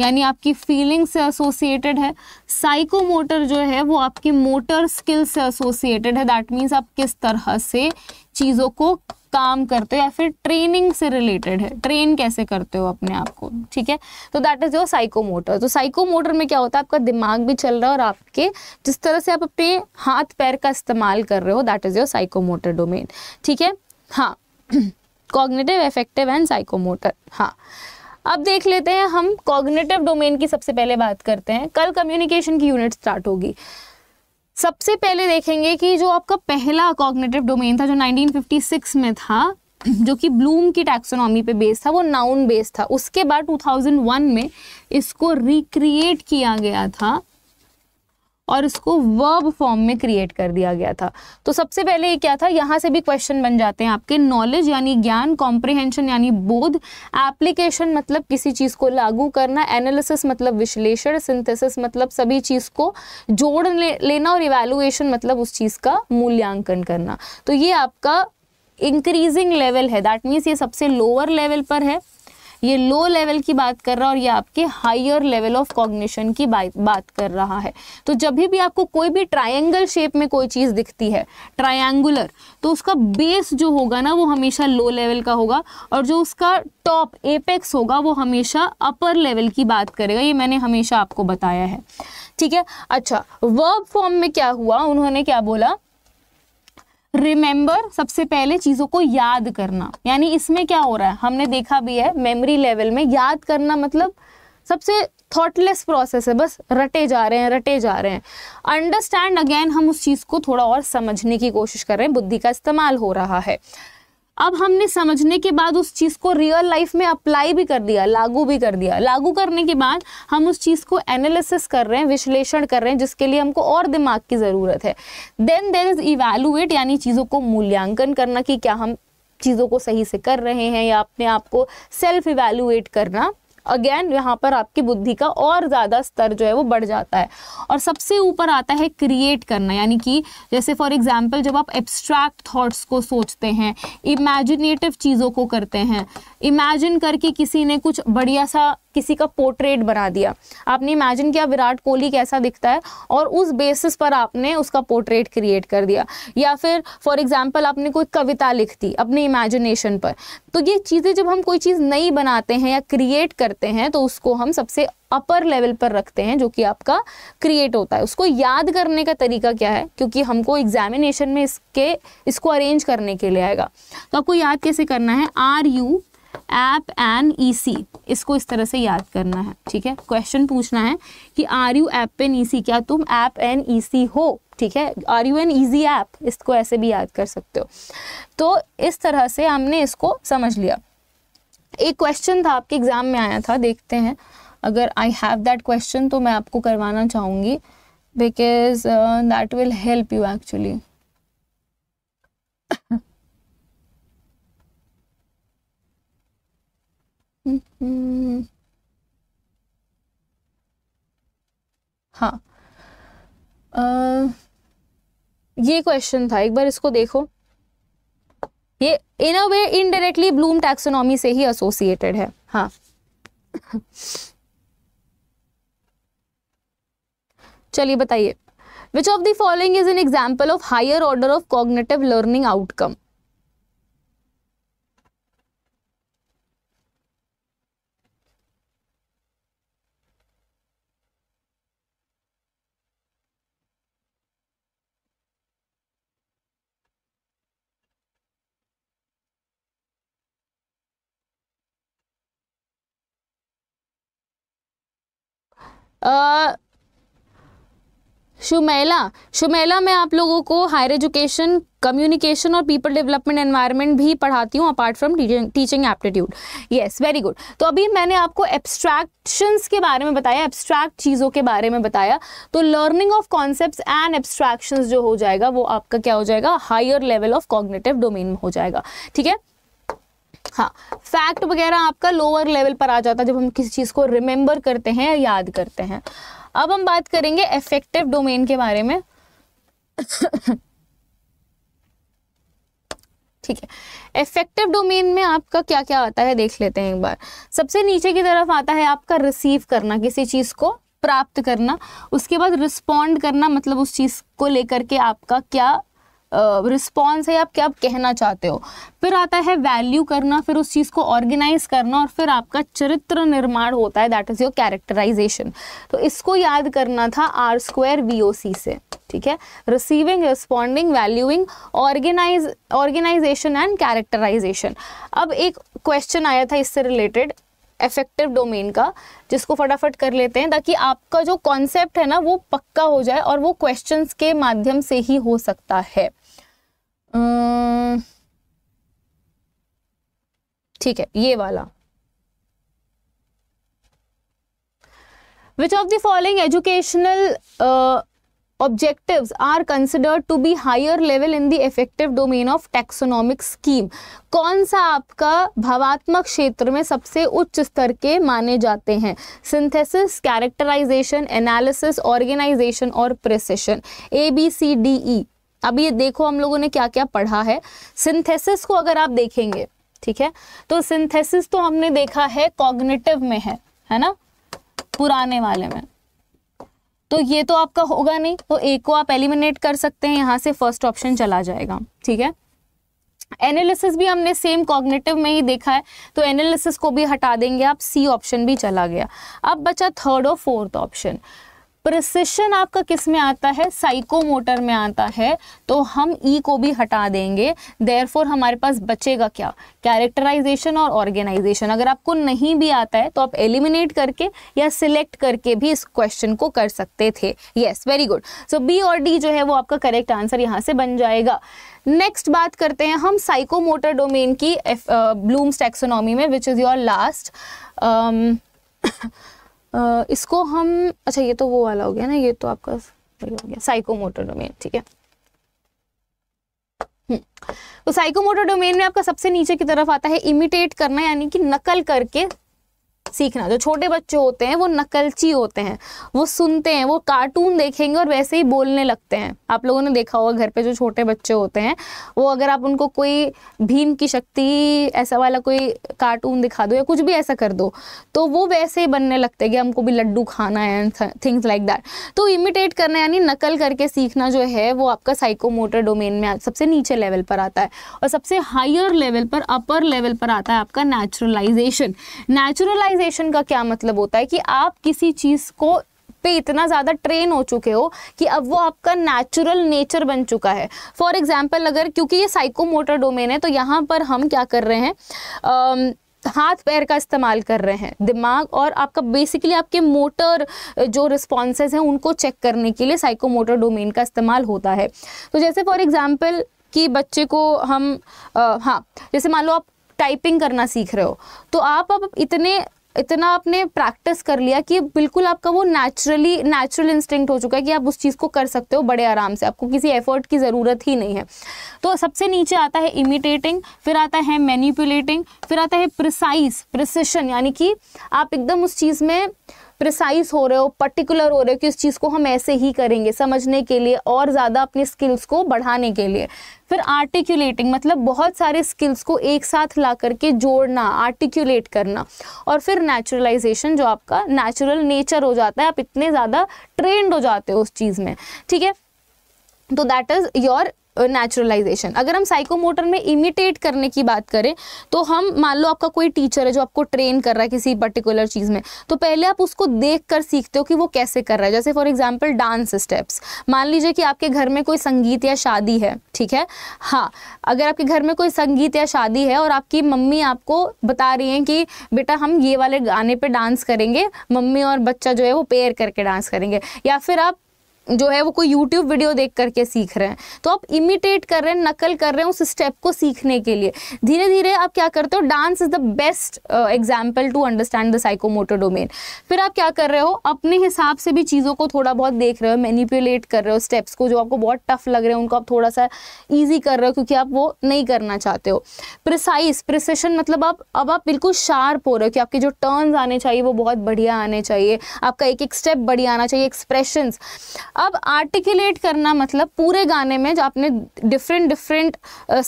यानी आपकी फीलिंग से एसोसिएटेड है साइकोमोटर जो है वो आपके मोटर स्किल से एसोसिएटेड है दैट मीन्स आप किस तरह से चीज़ों को काम करते हो या फिर ट्रेनिंग से रिलेटेड है ट्रेन कैसे करते हो अपने आप को ठीक है तो दैट इज योर साइकोमोटर तो साइकोमोटर में क्या होता है आपका दिमाग भी चल रहा है और आपके जिस तरह से आप अपने हाथ पैर का इस्तेमाल कर रहे हो that is your psychomotor domain ठीक है हाँ कॉग्नेटिव इफेक्टिव एंड साइकोमोटर हाँ अब देख लेते हैं हम कॉग्नेटिव डोमेन की सबसे पहले बात करते हैं कल कम्युनिकेशन की यूनिट स्टार्ट होगी सबसे पहले देखेंगे कि जो आपका पहला कॉग्नेटिव डोमेन था जो 1956 में था जो कि ब्लूम की टैक्सोनॉमी पे बेस्ड था वो नाउन बेस्ड था उसके बाद 2001 में इसको रिक्रिएट किया गया था और इसको वर्ब फॉर्म में क्रिएट कर दिया गया था तो सबसे पहले ये क्या था यहाँ से भी क्वेश्चन बन जाते हैं आपके नॉलेज यानी ज्ञान कॉम्प्रिहेंशन यानी बोध एप्लीकेशन मतलब किसी चीज़ को लागू करना एनालिसिस मतलब विश्लेषण सिंथेसिस मतलब सभी चीज़ को जोड़ ले, लेना और इवेलुएशन मतलब उस चीज़ का मूल्यांकन करना तो ये आपका इंक्रीजिंग लेवल है दैट मीन्स ये सबसे लोअर लेवल पर है ये लो लेवल की बात कर रहा है और ये आपके हाइयर लेवल ऑफ कॉग्निशन की बात कर रहा है तो जब भी आपको कोई भी ट्राइंगल शेप में कोई चीज़ दिखती है ट्राइंगुलर तो उसका बेस जो होगा ना वो हमेशा लो लेवल का होगा और जो उसका टॉप एपेक्स होगा वो हमेशा अपर लेवल की बात करेगा ये मैंने हमेशा आपको बताया है ठीक है अच्छा वर्ब फॉर्म में क्या हुआ उन्होंने क्या बोला रिमेंबर सबसे पहले चीज़ों को याद करना यानी इसमें क्या हो रहा है हमने देखा भी है मेमोरी लेवल में याद करना मतलब सबसे थॉटलेस प्रोसेस है बस रटे जा रहे हैं रटे जा रहे हैं अंडरस्टैंड अगेन हम उस चीज़ को थोड़ा और समझने की कोशिश कर रहे हैं बुद्धि का इस्तेमाल हो रहा है अब हमने समझने के बाद उस चीज़ को रियल लाइफ में अप्लाई भी कर दिया लागू भी कर दिया लागू करने के बाद हम उस चीज़ को एनालिसिस कर रहे हैं विश्लेषण कर रहे हैं जिसके लिए हमको और दिमाग की ज़रूरत है देन देर इज़ इवेलुएट यानी चीज़ों को मूल्यांकन करना कि क्या हम चीज़ों को सही से कर रहे हैं या अपने आप को सेल्फ इवेलुएट करना अगेन यहाँ पर आपकी बुद्धि का और ज़्यादा स्तर जो है वो बढ़ जाता है और सबसे ऊपर आता है क्रिएट करना यानी कि जैसे फॉर एग्जाम्पल जब आप एब्स्ट्रैक्ट थाट्स को सोचते हैं इमेजिनेटिव चीज़ों को करते हैं इमेजिन करके किसी ने कुछ बढ़िया सा किसी का पोर्ट्रेट बना दिया आपने इमेजिन किया विराट कोहली कैसा दिखता है और उस बेसिस पर आपने उसका पोर्ट्रेट क्रिएट कर दिया या फिर फॉर एग्जाम्पल आपने कोई कविता लिख दी अपने इमेजिनेशन पर तो ये चीज़ें जब हम कोई चीज़ नई बनाते हैं या क्रिएट करते हैं तो उसको हम सबसे अपर लेवल पर रखते हैं जो कि आपका क्रिएट होता है उसको याद करने का तरीका क्या है क्योंकि हमको एग्जामिनेशन में इसके इसको अरेंज करने के लिए आएगा तो आपको याद कैसे करना है are you app N C इसको इस तरह से याद करना है ठीक है क्वेश्चन पूछना है कि are you app N C क्या तुम ऐप एन सी हो ठीक है are you N easy app इसको ऐसे भी याद कर सकते हो तो इस तरह से हमने इसको समझ लिया एक क्वेश्चन था आपके एग्जाम में आया था देखते हैं अगर आई हैव दैट क्वेश्चन तो मैं आपको करवाना चाहूँगी because that will help you actually हाँ आ, ये क्वेश्चन था एक बार इसको देखो ये in a way indirectly Bloom taxonomy से ही एसोसिएटेड है हाँ चलिए बताइए which of the following is an example of higher order of cognitive learning outcome Shumela Shumela में आप लोगों को हायर एजुकेशन कम्युनिकेशन और पीपल डेवलपमेंट एनवायरनमेंट भी पढ़ाती हूँ apart from teaching aptitude yes very good तो अभी मैंने आपको एब्स्ट्रैक्शंस के बारे में बताया एब्स्ट्रैक्ट चीज़ों के बारे में बताया तो learning of concept and abstractions जो हो जाएगा वो आपका क्या हो जाएगा higher level of cognitive domain हो जाएगा ठीक है हाँ फैक्ट वगैरह आपका लोअर लेवल पर आ जाता है जब हम किसी चीज़ को रिमेंबर करते हैं या याद करते हैं अब हम बात करेंगे इफेक्टिव डोमेन के बारे में ठीक है इफेक्टिव डोमेन में आपका क्या क्या आता है देख लेते हैं एक बार सबसे नीचे की तरफ आता है आपका रिसीव करना किसी चीज़ को प्राप्त करना उसके बाद रिस्पॉन्ड करना मतलब उस चीज़ को लेकर के आपका क्या रिस्पॉन्स है आप क्या आप कहना चाहते हो फिर आता है वैल्यू करना फिर उस चीज़ को ऑर्गेनाइज करना और फिर आपका चरित्र निर्माण होता है दैट इज़ योर कैरेक्टराइजेशन तो इसको याद करना था आर स्क्वायर वी से ठीक है receiving responding valuing organize organization and characterization अब एक क्वेश्चन आया था इससे रिलेटेड इफेक्टिव डोमेन का जिसको फटाफट कर लेते हैं ताकि आपका जो कॉन्सेप्ट है ना वो पक्का हो जाए और वो क्वेश्चंस के माध्यम से ही हो सकता है ठीक है ये वाला which of the following educational objectives are considered to be higher level in the affective domain of taxonomic scheme कौन सा आपका भावात्मक क्षेत्र में सबसे उच्च स्तर के माने जाते हैं सिंथेसिस कैरेक्टराइजेशन एनालिसिस ऑर्गेनाइजेशन और precision A B C D E अब ये देखो हम लोगों ने क्या क्या पढ़ा है सिंथेसिस को अगर आप देखेंगे ठीक है तो सिंथेसिस तो हमने देखा है कॉग्नेटिव में है है ना पुराने वाले में तो ये तो आपका होगा नहीं तो एक को आप एलिमिनेट कर सकते हैं यहां से फर्स्ट ऑप्शन चला जाएगा ठीक है एनालिसिस भी हमने सेम कॉग्नेटिव में ही देखा है तो एनालिसिस को भी हटा देंगे आप सी ऑप्शन भी चला गया अब बचा थर्ड और फोर्थ ऑप्शन प्रसिशन आपका किस में आता है साइकोमोटर में आता है तो हम ई e को भी हटा देंगे देयरफॉर हमारे पास बचेगा क्या कैरेक्टराइजेशन और ऑर्गेनाइजेशन अगर आपको नहीं भी आता है तो आप एलिमिनेट करके या सिलेक्ट करके भी इस क्वेश्चन को कर सकते थे yes very good so B और डी जो है वो आपका करेक्ट आंसर यहाँ से बन जाएगा नेक्स्ट बात करते हैं हम साइकोमोटर डोमेन की ब्लूम्स टेक्सोनॉमी uh, में विच इज़ योर लास्ट इसको हम अच्छा ये तो वो वाला हो गया ना ये तो आपका हो गया साइकोमोटर डोमेन ठीक है हम्म, तो साइकोमोटर डोमेन में आपका सबसे नीचे की तरफ आता है इमिटेट करना यानी कि नकल करके सीखना जो छोटे बच्चे होते हैं वो नकलची होते हैं वो सुनते हैं वो कार्टून देखेंगे और वैसे ही बोलने लगते हैं आप लोगों ने देखा होगा घर पे जो छोटे बच्चे होते हैं वो अगर आप उनको कोई भीम की शक्ति ऐसा वाला कोई कार्टून दिखा दो या कुछ भी ऐसा कर दो तो वो वैसे ही बनने लगते हैं कि हमको भी लड्डू खाना है एंड थिंग्स लाइक दैट तो इमिटेट करना यानी नकल करके सीखना जो है वो आपका साइकोमोटर डोमेन में सबसे नीचे लेवल पर आता है और सबसे हायर लेवल पर अपर लेवल पर आता है आपका नेचुरलाइजेशन नेचुरलाइज ऑप्टिमाइजेशन का क्या मतलब होता है कि आप किसी चीज़ को पे इतना ज़्यादा ट्रेन हो चुके हो कि अब वो आपका नेचुरल नेचर बन चुका है फॉर एग्जाम्पल अगर क्योंकि ये साइकोमोटर डोमेन है तो यहाँ पर हम क्या कर रहे हैं आ, हाथ पैर का इस्तेमाल कर रहे हैं दिमाग और आपका बेसिकली आपके मोटर जो रिस्पॉन्सेज हैं उनको चेक करने के लिए साइकोमोटर डोमेन का इस्तेमाल होता है तो जैसे फॉर एग्जाम्पल कि बच्चे को हम हाँ जैसे मान लो आप टाइपिंग करना सीख रहे हो तो आप अब इतने इतना आपने प्रैक्टिस कर लिया कि बिल्कुल आपका वो नेचुरली नेचुरल इंस्टिंक्ट हो चुका है कि आप उस चीज़ को कर सकते हो बड़े आराम से आपको किसी एफर्ट की ज़रूरत ही नहीं है तो सबसे नीचे आता है इमिटेटिंग फिर आता है मैनिपुलेटिंग फिर आता है प्रिसाइज प्रिसिशन यानी कि आप एकदम उस चीज़ में प्रिसाइज हो रहे हो पर्टिकुलर हो रहे हो कि उस चीज़ को हम ऐसे ही करेंगे समझने के लिए और ज़्यादा अपने स्किल्स को बढ़ाने के लिए फिर आर्टिक्यूलेटिंग मतलब बहुत सारे स्किल्स को एक साथ ला करके जोड़ना आर्टिक्यूलेट करना और फिर नेचुरलाइजेशन जो आपका नेचुरल नेचर हो जाता है आप इतने ज़्यादा ट्रेंड हो जाते हो उस चीज़ में ठीक है तो दैट इज़ योर नेचुरलाइजेशन अगर हम साइकोमोटर में इमिटेट करने की बात करें तो हम मान लो आपका कोई टीचर है जो आपको ट्रेन कर रहा है किसी पर्टिकुलर चीज़ में तो पहले आप उसको देख कर सीखते हो कि वो कैसे कर रहा है जैसे फॉर एग्जाम्पल डांस स्टेप्स मान लीजिए कि आपके घर में कोई संगीत या शादी है ठीक है हाँ अगर आपके घर में कोई संगीत या शादी है और आपकी मम्मी आपको बता रही हैं कि बेटा हम ये वाले गाने पर डांस करेंगे मम्मी और बच्चा जो है वो पेयर करके डांस करेंगे या फिर आप जो है वो कोई यूट्यूब वीडियो देख करके सीख रहे हैं तो आप इमिटेट कर रहे हैं नकल कर रहे हैं उस स्टेप को सीखने के लिए धीरे धीरे आप क्या करते हो dance is the best example to understand the psychomotor domain फिर आप क्या कर रहे हो अपने हिसाब से भी चीज़ों को थोड़ा बहुत देख रहे हो मैनिपुलेट कर रहे हो स्टेप्स को जो आपको बहुत टफ लग रहे हैं उनको आप थोड़ा सा ईजी कर रहे हो क्योंकि आप वो नहीं करना चाहते हो प्रिसाइज प्रिसेशन मतलब आप अब आप बिल्कुल शार्प हो रहे हो कि आपके जो टर्न आने चाहिए वो बहुत बढ़िया आने चाहिए आपका एक एक स्टेप बढ़िया आना चाहिए एक्सप्रेशंस अब आर्टिकुलेट करना मतलब पूरे गाने में जो आपने डिफरेंट डिफरेंट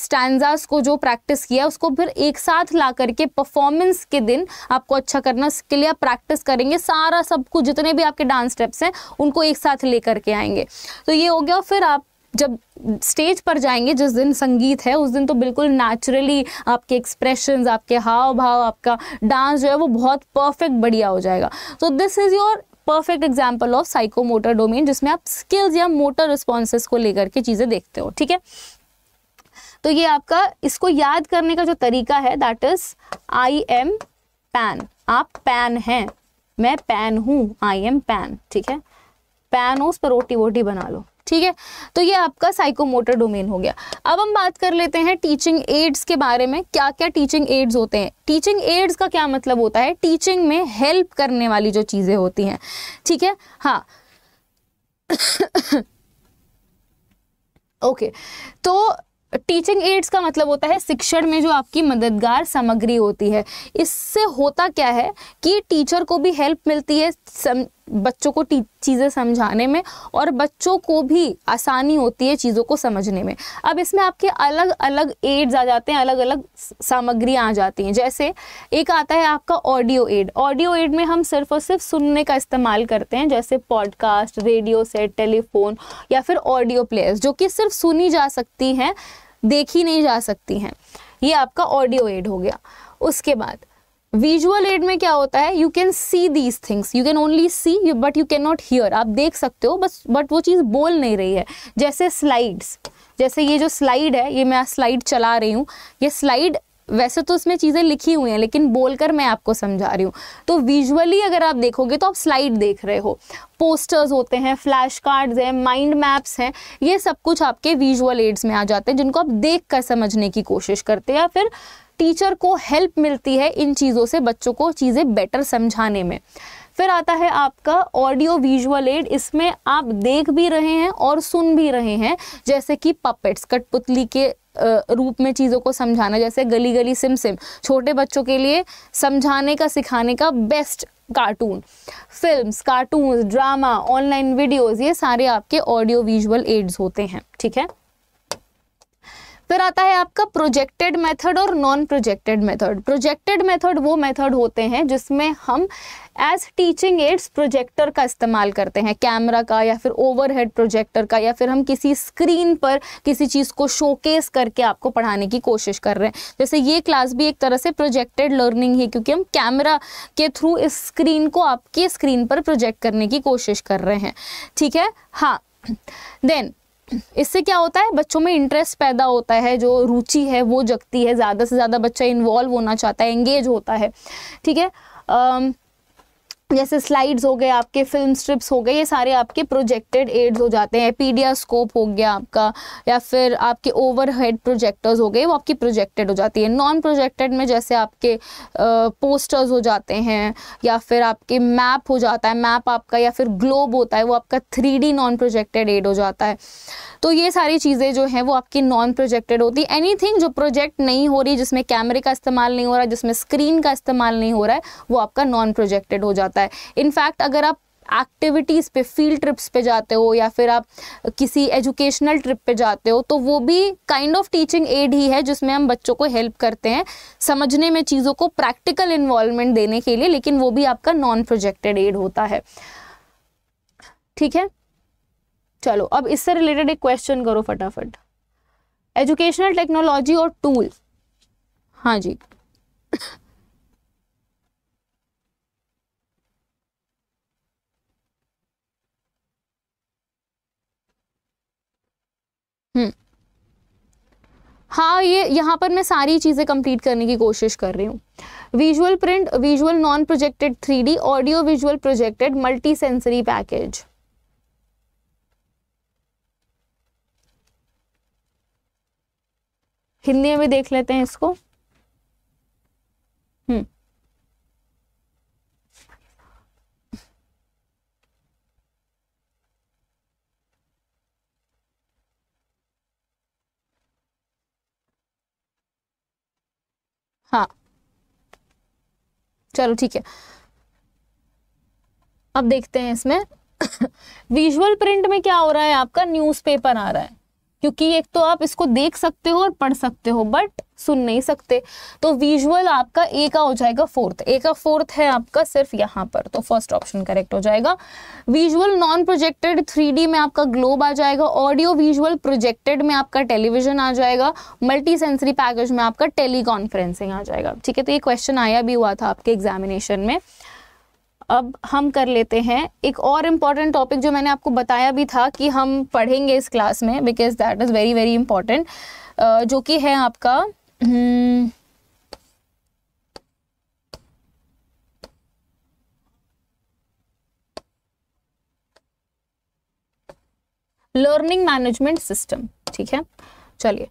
स्टैंडर्स को जो प्रैक्टिस किया उसको फिर एक साथ ला करके परफॉर्मेंस के दिन आपको अच्छा करना उसके लिए आप प्रैक्टिस करेंगे सारा सब कुछ जितने भी आपके डांस स्टेप्स हैं उनको एक साथ ले करके आएंगे तो ये हो गया फिर आप जब स्टेज पर जाएंगे जिस दिन संगीत है उस दिन तो बिल्कुल नेचुरली आपके एक्सप्रेशन आपके हाव भाव आपका डांस जो है वो बहुत परफेक्ट बढ़िया हो जाएगा so this is your perfect example of psychomotor domain जिसमें आप स्किल्स या मोटर रिस्पॉन्सेस को लेकर के चीज़ें देखते हो ठीक है तो ये आपका इसको याद करने का जो तरीका है that is I am pen आप पैन हैं मैं पैन हूं आई एम पैन ठीक है पैन हो उस पर रोटी वोटी बना लो ठीक है तो ये आपका साइकोमोटर डोमेन हो गया अब हम बात कर लेते हैं टीचिंग एड्स के बारे में क्या क्या टीचिंग एड्स होते हैं टीचिंग एड्स का क्या मतलब होता है टीचिंग में हेल्प करने वाली जो चीज़ें होती हैं ठीक है हाँ ओके okay. तो टीचिंग एड्स का मतलब होता है शिक्षण में जो आपकी मददगार सामग्री होती है इससे होता क्या है कि टीचर को भी हेल्प मिलती है बच्चों को चीज़ें समझाने में और बच्चों को भी आसानी होती है चीज़ों को समझने में अब इसमें आपके अलग अलग एड्स आ जाते हैं अलग अलग सामग्रियाँ आ जाती हैं जैसे एक आता है आपका ऑडियो एड ऑडियो एड में हम सिर्फ और सिर्फ सुनने का इस्तेमाल करते हैं जैसे पॉडकास्ट रेडियो सेट टेलीफोन या फिर ऑडियो प्लेयर्स जो कि सिर्फ सुनी जा सकती हैं देखी नहीं जा सकती हैं ये आपका ऑडियो एड हो गया उसके बाद विजुअल एड में क्या होता है you can see these things you can only see but you can not hear आप देख सकते हो बस बट वो चीज़ बोल नहीं रही है जैसे स्लाइड्स जैसे ये जो स्लाइड है ये मैं स्लाइड चला रही हूँ ये स्लाइड वैसे तो उसमें चीज़ें लिखी हुई हैं लेकिन बोलकर मैं आपको समझा रही हूँ तो विजुअली अगर आप देखोगे तो आप स्लाइड देख रहे हो पोस्टर्स होते हैं फ्लैश कार्ड्स हैं माइंड मैप्स हैं ये सब कुछ आपके विजुअल एड्स में आ जाते हैं जिनको आप देख कर समझने की कोशिश करते हैं या फिर टीचर को हेल्प मिलती है इन चीज़ों से बच्चों को चीज़ें बेटर समझाने में फिर आता है आपका ऑडियो विजुअल एड इसमें आप देख भी रहे हैं और सुन भी रहे हैं जैसे कि पपेट्स कठपुतली के रूप में चीज़ों को समझाना जैसे गली गली सिम सिम छोटे बच्चों के लिए समझाने का सिखाने का best cartoon films cartoon drama online videos ये सारे आपके ऑडियो विजुअल एड्स होते हैं ठीक है फिर आता है आपका प्रोजेक्टेड मेथड और non projected method projected method वो मेथड होते हैं जिसमें हम एज टीचिंग एड्स प्रोजेक्टर का इस्तेमाल करते हैं कैमरा का या फिर ओवरहेड प्रोजेक्टर का या फिर हम किसी स्क्रीन पर किसी चीज़ को शोकेस करके आपको पढ़ाने की कोशिश कर रहे हैं जैसे ये क्लास भी एक तरह से प्रोजेक्टेड लर्निंग है क्योंकि हम कैमरा के थ्रू इस स्क्रीन को आपके स्क्रीन पर प्रोजेक्ट करने की कोशिश कर रहे हैं ठीक है हाँ देन इससे क्या होता है बच्चों में इंटरेस्ट पैदा होता है जो रुचि है वो जगती है ज़्यादा से ज़्यादा बच्चा इन्वॉल्व होना चाहता है एंगेज होता है ठीक है जैसे स्लाइड्स हो गए आपके फिल्म स्ट्रिप्स हो गए ये सारे आपके प्रोजेक्टेड एड्स हो जाते हैं पीडिया स्कोप हो गया आपका या फिर आपके ओवरहेड प्रोजेक्टर्स हो गए वो आपकी प्रोजेक्टेड हो जाती है नॉन प्रोजेक्टेड में जैसे आपके पोस्टर्स हो जाते हैं या फिर आपके मैप हो जाता है मैप आपका या फिर ग्लोब होता है वो आपका थ्री नॉन प्रोजेक्टेड एड हो जाता है तो ये सारी चीज़ें जो हैं वो आपकी नॉन प्रोजेक्टेड होती है एनी जो प्रोजेक्ट नहीं हो रही जिसमें कैमरे का इस्तेमाल नहीं हो रहा है जिसमें स्क्रीन का इस्तेमाल नहीं हो रहा है वो आपका नॉन प्रोजेक्टेड हो जाता है इनफैक्ट अगर आप एक्टिविटीज़ पे फील्ड ट्रिप्स पे जाते हो या फिर आप किसी एजुकेशनल ट्रिप पे जाते हो तो वो भी काइंड ऑफ टीचिंग एड ही है जिसमें हम बच्चों को हेल्प करते हैं समझने में चीज़ों को प्रैक्टिकल इन्वॉल्वमेंट देने के लिए लेकिन वो भी आपका नॉन प्रोजेक्टेड एड होता है ठीक है चलो अब इससे रिलेटेड एक क्वेश्चन करो फटाफट एजुकेशनल टेक्नोलॉजी और टूल हाँ जी हम्म हाँ ये यहाँ पर मैं सारी चीज़ें कंप्लीट करने की कोशिश कर रही हूँ visual print visual non projected three audio visual projected multi sensory package Hindi में भी देख लेते हैं इसको हम्म हाँ चलो ठीक है अब देखते हैं इसमें विजुअल प्रिंट में क्या हो रहा है आपका न्यूज़पेपर आ रहा है क्योंकि एक तो आप इसको देख सकते हो और पढ़ सकते हो बट सुन नहीं सकते तो विजुअल आपका ए का हो जाएगा फोर्थ ए का फोर्थ है आपका सिर्फ यहाँ पर तो फर्स्ट ऑप्शन करेक्ट हो जाएगा विजुअल नॉन प्रोजेक्टेड थ्री में आपका ग्लोब आ जाएगा ऑडियो विजुअल प्रोजेक्टेड में आपका टेलीविजन आ जाएगा मल्टी सेंसरी पैकेज में आपका टेली कॉन्फ्रेंसिंग आ जाएगा ठीक है तो ये क्वेश्चन आया भी हुआ था आपके एग्जामिनेशन में अब हम कर लेते हैं एक और इम्पॉर्टेंट टॉपिक जो मैंने आपको बताया भी था कि हम पढ़ेंगे इस क्लास में because that is very very important जो कि है आपका लर्निंग मैनेजमेंट सिस्टम ठीक है चलिए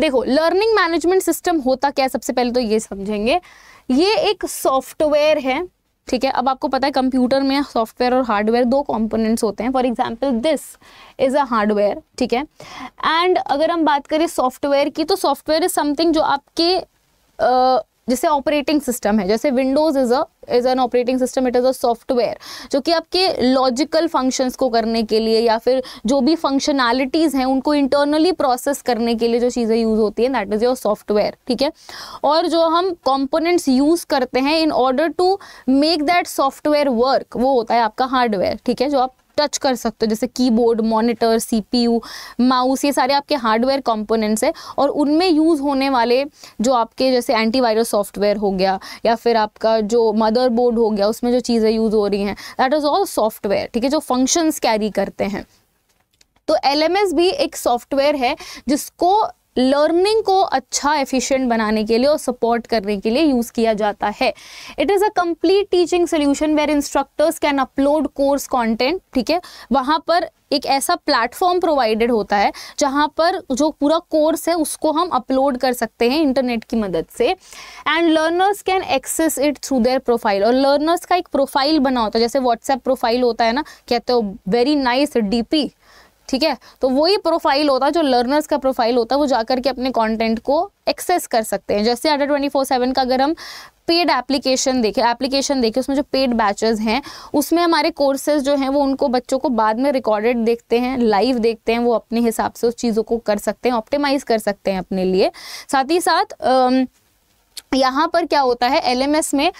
देखो लर्निंग मैनेजमेंट सिस्टम होता क्या है सबसे पहले तो ये समझेंगे ये एक सॉफ्टवेयर है ठीक है अब आपको पता है कंप्यूटर में सॉफ्टवेयर और हार्डवेयर दो कंपोनेंट्स होते हैं for example this is a hardware ठीक है एंड अगर हम बात करें सॉफ्टवेयर की तो सॉफ्टवेयर इज़ समथिंग जो आपके जिसे ऑपरेटिंग सिस्टम है जैसे Windows is a is an operating system it is a software जो कि आपके लॉजिकल फंक्शंस को करने के लिए या फिर जो भी फंक्शनैलिटीज़ हैं उनको इंटरनली प्रोसेस करने के लिए जो चीज़ें यूज़ होती हैं दैट इज़ योर सॉफ्टवेयर ठीक है और जो हम कॉम्पोनेंट्स यूज़ करते हैं in order to make that software work वो होता है आपका हार्डवेयर ठीक है जो आप टच कर सकते हो जैसे कीबोर्ड मॉनिटर सीपीयू माउस ये सारे आपके हार्डवेयर कंपोनेंट्स हैं और उनमें यूज़ होने वाले जो आपके जैसे एंटीवायरस सॉफ्टवेयर हो गया या फिर आपका जो मदरबोर्ड हो गया उसमें जो चीज़ें यूज़ हो रही हैं दैट इज़ ऑल सॉफ्टवेयर ठीक है जो फंक्शंस कैरी करते हैं तो एल भी एक सॉफ्टवेयर है जिसको लर्निंग को अच्छा एफिशिएंट बनाने के लिए और सपोर्ट करने के लिए यूज़ किया जाता है it is a complete teaching solution where instructors can upload course content ठीक है वहाँ पर एक ऐसा प्लेटफॉर्म प्रोवाइडेड होता है जहाँ पर जो पूरा कोर्स है उसको हम अपलोड कर सकते हैं इंटरनेट की मदद से and learners can access it through their profile और लर्नर्स का एक प्रोफाइल बना होता है जैसे व्हाट्सएप प्रोफाइल होता है ना कहते हो वेरी नाइस डीपी ठीक है तो वही प्रोफाइल होता है जो लर्नर्स का प्रोफाइल होता है वो जाकर के अपने कंटेंट को एक्सेस कर सकते हैं जैसे अंडर ट्वेंटी फोर सेवन का अगर हम पेड एप्लीकेशन देखें एप्लीकेशन देखें उसमें जो पेड बैचेस हैं उसमें हमारे कोर्सेज जो हैं वो उनको बच्चों को बाद में रिकॉर्डेड देखते हैं लाइव देखते हैं वो अपने हिसाब से उस चीज़ों को कर सकते हैं ऑप्टिमाइज़ कर सकते हैं अपने लिए साथ ही साथ आ, यहाँ पर क्या होता है एलएमएस में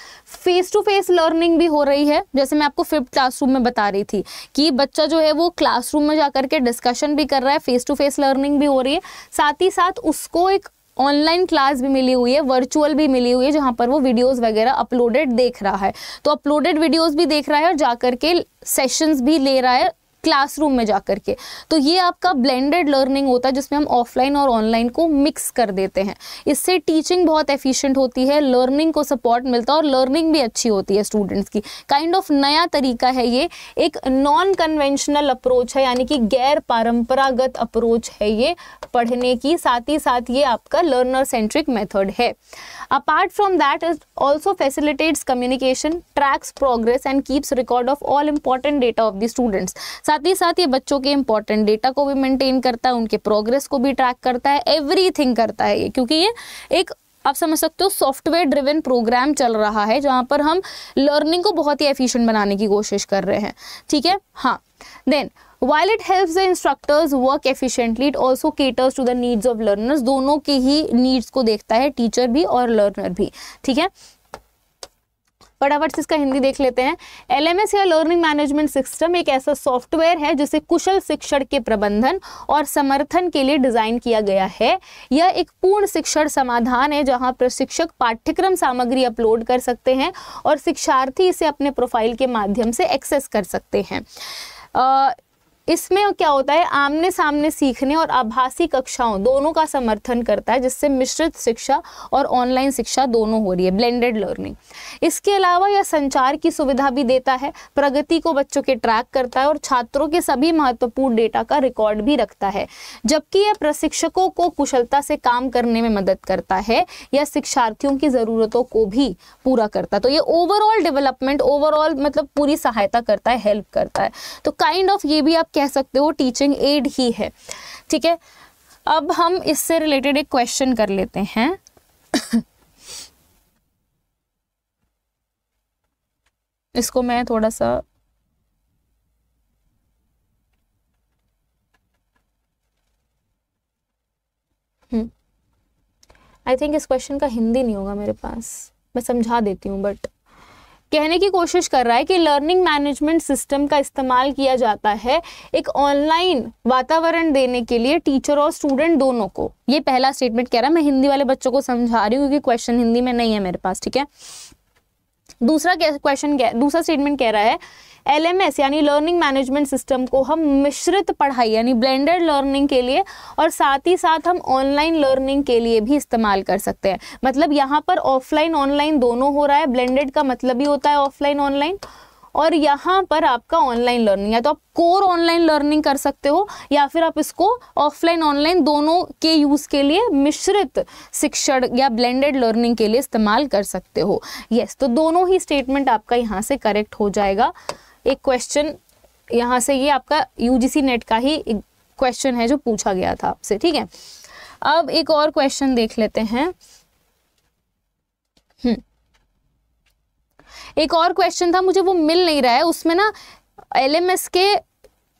फेस टू फेस लर्निंग भी हो रही है जैसे मैं आपको फिफ्थ क्लासरूम में बता रही थी कि बच्चा जो है वो क्लासरूम में जाकर के डिस्कशन भी कर रहा है फेस टू फेस लर्निंग भी हो रही है साथ ही साथ उसको एक ऑनलाइन क्लास भी मिली हुई है वर्चुअल भी मिली हुई है जहाँ पर वो वीडियोस वगैरह अपलोडेड देख रहा है तो अपलोडेड वीडियोस भी देख रहा है और जाकर के सेशंस भी ले रहा है क्लासरूम में जा कर के तो ये आपका ब्लेंडेड लर्निंग होता है जिसमें हम ऑफलाइन और ऑनलाइन को मिक्स कर देते हैं इससे टीचिंग बहुत एफिशिएंट होती है लर्निंग को सपोर्ट मिलता है और लर्निंग भी अच्छी होती है स्टूडेंट्स की काइंड kind ऑफ of नया तरीका है ये एक नॉन कन्वेंशनल अप्रोच है यानी कि गैर परंपरागत अप्रोच है ये पढ़ने की साथ ही साथ ये आपका लर्नर सेंट्रिक मेथड है apart from that is also facilitate communication tracks progress and keeps record of all important data of the students साथ ही साथ ये बच्चों के इंपॉर्टेंट डेटा को भी मेंटेन करता है उनके प्रोग्रेस को भी ट्रैक करता है एवरीथिंग करता है ये क्योंकि ये एक आप समझ सकते हो सॉफ्टवेयर ड्रिवन प्रोग्राम चल रहा है जहाँ पर हम लर्निंग को बहुत ही एफिशिएंट बनाने की कोशिश कर रहे हैं ठीक है हाँ then while it help the instructors work efficiently it also caters to the needs of learners दोनों के ही नीड्स को देखता है टीचर भी और लर्नर भी ठीक है फटाफट इसका हिंदी देख लेते हैं एल एम एस या लर्निंग मैनेजमेंट सिस्टम एक ऐसा सॉफ्टवेयर है जिसे कुशल शिक्षण के प्रबंधन और समर्थन के लिए डिजाइन किया गया है यह एक पूर्ण शिक्षण समाधान है जहां प्रशिक्षक पाठ्यक्रम सामग्री अपलोड कर सकते हैं और शिक्षार्थी इसे अपने प्रोफाइल के माध्यम से एक्सेस कर सकते हैं इसमें क्या होता है आमने सामने सीखने और आभासी कक्षाओं दोनों का समर्थन करता है जिससे मिश्रित शिक्षा और ऑनलाइन शिक्षा दोनों हो रही है ब्लेंडेड लर्निंग इसके अलावा यह संचार की सुविधा भी देता है प्रगति को बच्चों के ट्रैक करता है और छात्रों के सभी महत्वपूर्ण डेटा का रिकॉर्ड भी रखता है जबकि यह प्रशिक्षकों को कुशलता से काम करने में मदद करता है या शिक्षार्थियों की ज़रूरतों को भी पूरा करता है तो ये ओवरऑल डेवलपमेंट ओवरऑल मतलब पूरी सहायता करता है हेल्प करता है तो काइंड kind ऑफ of ये भी आप कह सकते हो टीचिंग एड ही है ठीक है अब हम इससे रिलेटेड एक क्वेश्चन कर लेते हैं इसको मैं थोड़ा सा आई हम्म, थिंक इस क्वेश्चन का हिंदी नहीं होगा मेरे पास मैं समझा देती हूँ बट कहने की कोशिश कर रहा है कि लर्निंग मैनेजमेंट सिस्टम का इस्तेमाल किया जाता है एक ऑनलाइन वातावरण देने के लिए टीचर और स्टूडेंट दोनों को ये पहला स्टेटमेंट कह रहा है मैं हिंदी वाले बच्चों को समझा रही हूँ क्योंकि क्वेश्चन हिंदी में नहीं है मेरे पास ठीक है दूसरा क्वेश्चन दूसरा स्टेटमेंट कह रहा है एलएमएस यानी लर्निंग मैनेजमेंट सिस्टम को हम मिश्रित पढ़ाई यानी ब्लेंडेड लर्निंग के लिए और साथ ही साथ हम ऑनलाइन लर्निंग के लिए भी इस्तेमाल कर सकते हैं मतलब यहाँ पर ऑफलाइन ऑनलाइन दोनों हो रहा है ब्लेंडेड का मतलब ही होता है ऑफलाइन ऑनलाइन और यहाँ पर आपका ऑनलाइन लर्निंग है तो आप कोर ऑनलाइन लर्निंग कर सकते हो या फिर आप इसको ऑफलाइन ऑनलाइन दोनों के यूज़ के लिए मिश्रित शिक्षण या ब्लेंडेड लर्निंग के लिए इस्तेमाल कर सकते हो यस तो दोनों ही स्टेटमेंट आपका यहाँ से करेक्ट हो जाएगा एक क्वेश्चन यहाँ से ये आपका यूजीसी नेट का ही क्वेश्चन है जो पूछा गया था आपसे ठीक है अब एक और क्वेश्चन देख लेते हैं हम्म। एक और क्वेश्चन था मुझे वो मिल नहीं रहा है उसमें ना एलएमएस के आ,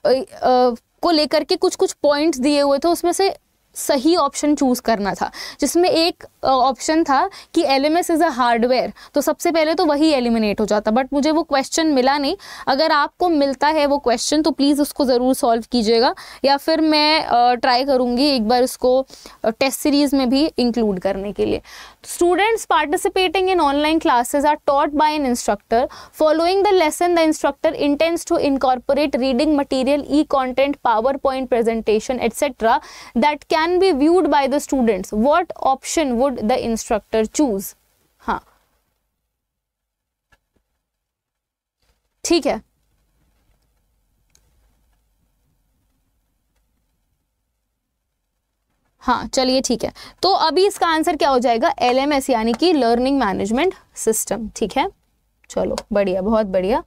आ, को लेकर के कुछ कुछ पॉइंट्स दिए हुए थे उसमें से सही ऑप्शन चूज़ करना था जिसमें एक ऑप्शन था कि L M S is a hardware तो सबसे पहले तो वही एलिमिनेट हो जाता बट मुझे वो क्वेश्चन मिला नहीं अगर आपको मिलता है वो क्वेश्चन तो प्लीज़ उसको ज़रूर सॉल्व कीजिएगा या फिर मैं ट्राई करूँगी एक बार उसको टेस्ट सीरीज़ में भी इंक्लूड करने के लिए students participating in online classes are taught by an instructor following the lesson the instructor intends to incorporate reading material e content PowerPoint presentation etcetera that can can be viewed by the students what option would the instructor choose हाँ ठीक है हाँ चलिए ठीक है तो अभी इसका आंसर क्या हो जाएगा एस यानी कि लर्निंग मैनेजमेंट सिस्टम ठीक है चलो बढ़िया बहुत बढ़िया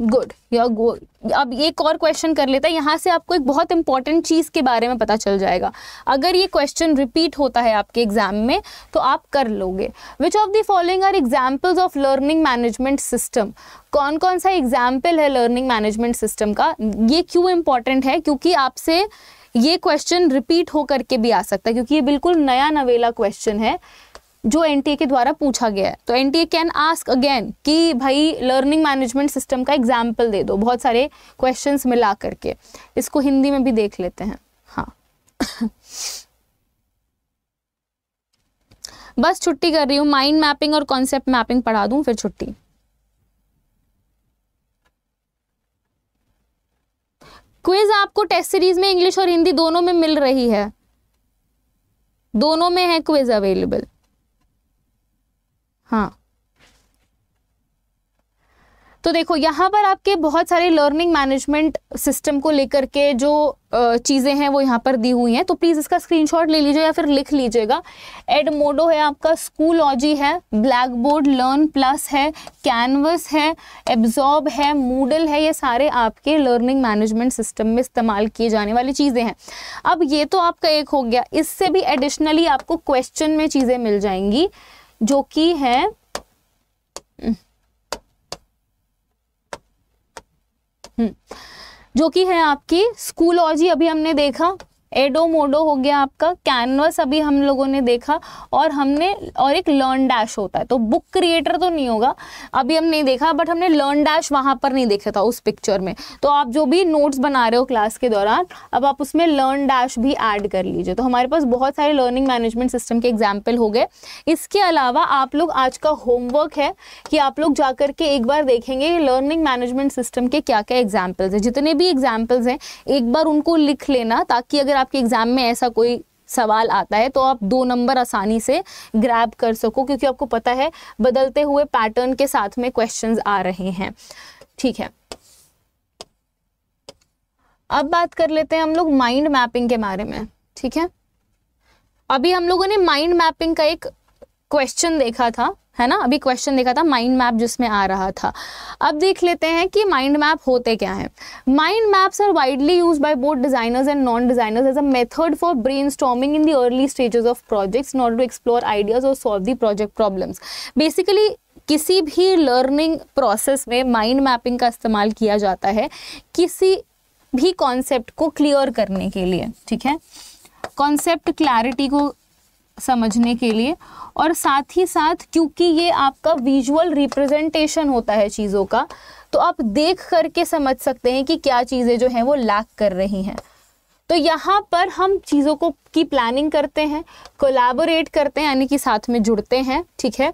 गुड या गो अब एक और क्वेश्चन कर लेता है यहाँ से आपको एक बहुत इंपॉर्टेंट चीज़ के बारे में पता चल जाएगा अगर ये क्वेश्चन रिपीट होता है आपके एग्जाम में तो आप कर लोगे which of the following are examples of learning management system कौन कौन सा एग्जाम्पल है लर्निंग मैनेजमेंट सिस्टम का ये क्यों इंपॉर्टेंट है क्योंकि आपसे ये क्वेश्चन रिपीट होकर के भी आ सकता है क्योंकि ये बिल्कुल नया नवेला क्वेश्चन है जो एनटीए के द्वारा पूछा गया है तो एनटीए कैन आस्क अगेन कि भाई लर्निंग मैनेजमेंट सिस्टम का एग्जाम्पल दे दो बहुत सारे क्वेश्चन मिला करके इसको हिंदी में भी देख लेते हैं हाँ बस छुट्टी कर रही हूँ माइंड मैपिंग और कॉन्सेप्ट मैपिंग पढ़ा दूँ फिर छुट्टी क्विज आपको टेस्ट सीरीज में इंग्लिश और हिंदी दोनों में मिल रही है दोनों में है क्विज अवेलेबल हाँ तो देखो यहाँ पर आपके बहुत सारे लर्निंग मैनेजमेंट सिस्टम को लेकर के जो चीज़ें हैं वो यहाँ पर दी हुई हैं तो प्लीज़ इसका स्क्रीनशॉट ले लीजिए या फिर लिख लीजिएगा एडमोडो है आपका स्कूलॉजी है ब्लैक बोर्ड लर्न प्लस है कैनवस है एब्जॉर्ब है मूडल है ये सारे आपके लर्निंग मैनेजमेंट सिस्टम में इस्तेमाल किए जाने वाली चीज़ें हैं अब ये तो आपका एक हो गया इससे भी एडिशनली आपको क्वेश्चन में चीज़ें मिल जाएंगी जो कि है हम्म, जो कि है आपकी स्कूलॉजी अभी हमने देखा एडोमोडो हो गया आपका कैनवस अभी हम लोगों ने देखा और हमने और एक लर्न डैश होता है तो बुक क्रिएटर तो नहीं होगा अभी हम नहीं देखा बट हमने लर्न डैश वहाँ पर नहीं देखा था उस पिक्चर में तो आप जो भी नोट्स बना रहे हो क्लास के दौरान अब आप उसमें लर्न डैश भी ऐड कर लीजिए तो हमारे पास बहुत सारे लर्निंग मैनेजमेंट सिस्टम के एग्जाम्पल हो गए इसके अलावा आप लोग आज का होमवर्क है कि आप लोग जाकर के एक बार देखेंगे लर्निंग मैनेजमेंट सिस्टम के क्या क्या एग्जाम्पल्स हैं जितने भी एग्जाम्पल्स हैं एक बार उनको लिख लेना ताकि अगर आप आपके एग्ज़ाम में ऐसा कोई सवाल आता है तो आप दो नंबर आसानी से ग्रैब कर सको क्योंकि आपको पता है बदलते हुए पैटर्न के साथ में क्वेश्चन आ रहे हैं ठीक है अब बात कर लेते हैं हम लोग माइंड मैपिंग के बारे में ठीक है अभी हम लोगों ने माइंड मैपिंग का एक क्वेश्चन देखा था है ना अभी क्वेश्चन देखा था माइंड मैप जिसमें आ रहा था अब देख लेते हैं कि माइंड मैप होते क्या हैं mind maps are widely use by both designers and non designers as a method for brainstorming in the early stages of projects not to explore ideas और solve the project problems basically किसी भी learning process में mind mapping का इस्तेमाल किया जाता है किसी भी कॉन्सेप्ट को क्लियर करने के लिए ठीक है कॉन्सेप्ट क्लैरिटी को समझने के लिए और साथ ही साथ क्योंकि ये आपका विजुअल रिप्रेजेंटेशन होता है चीज़ों का तो आप देख करके समझ सकते हैं कि क्या चीज़ें जो हैं वो लैक कर रही हैं तो यहाँ पर हम चीज़ों को की प्लानिंग करते हैं कोलैबोरेट करते हैं यानी कि साथ में जुड़ते हैं ठीक है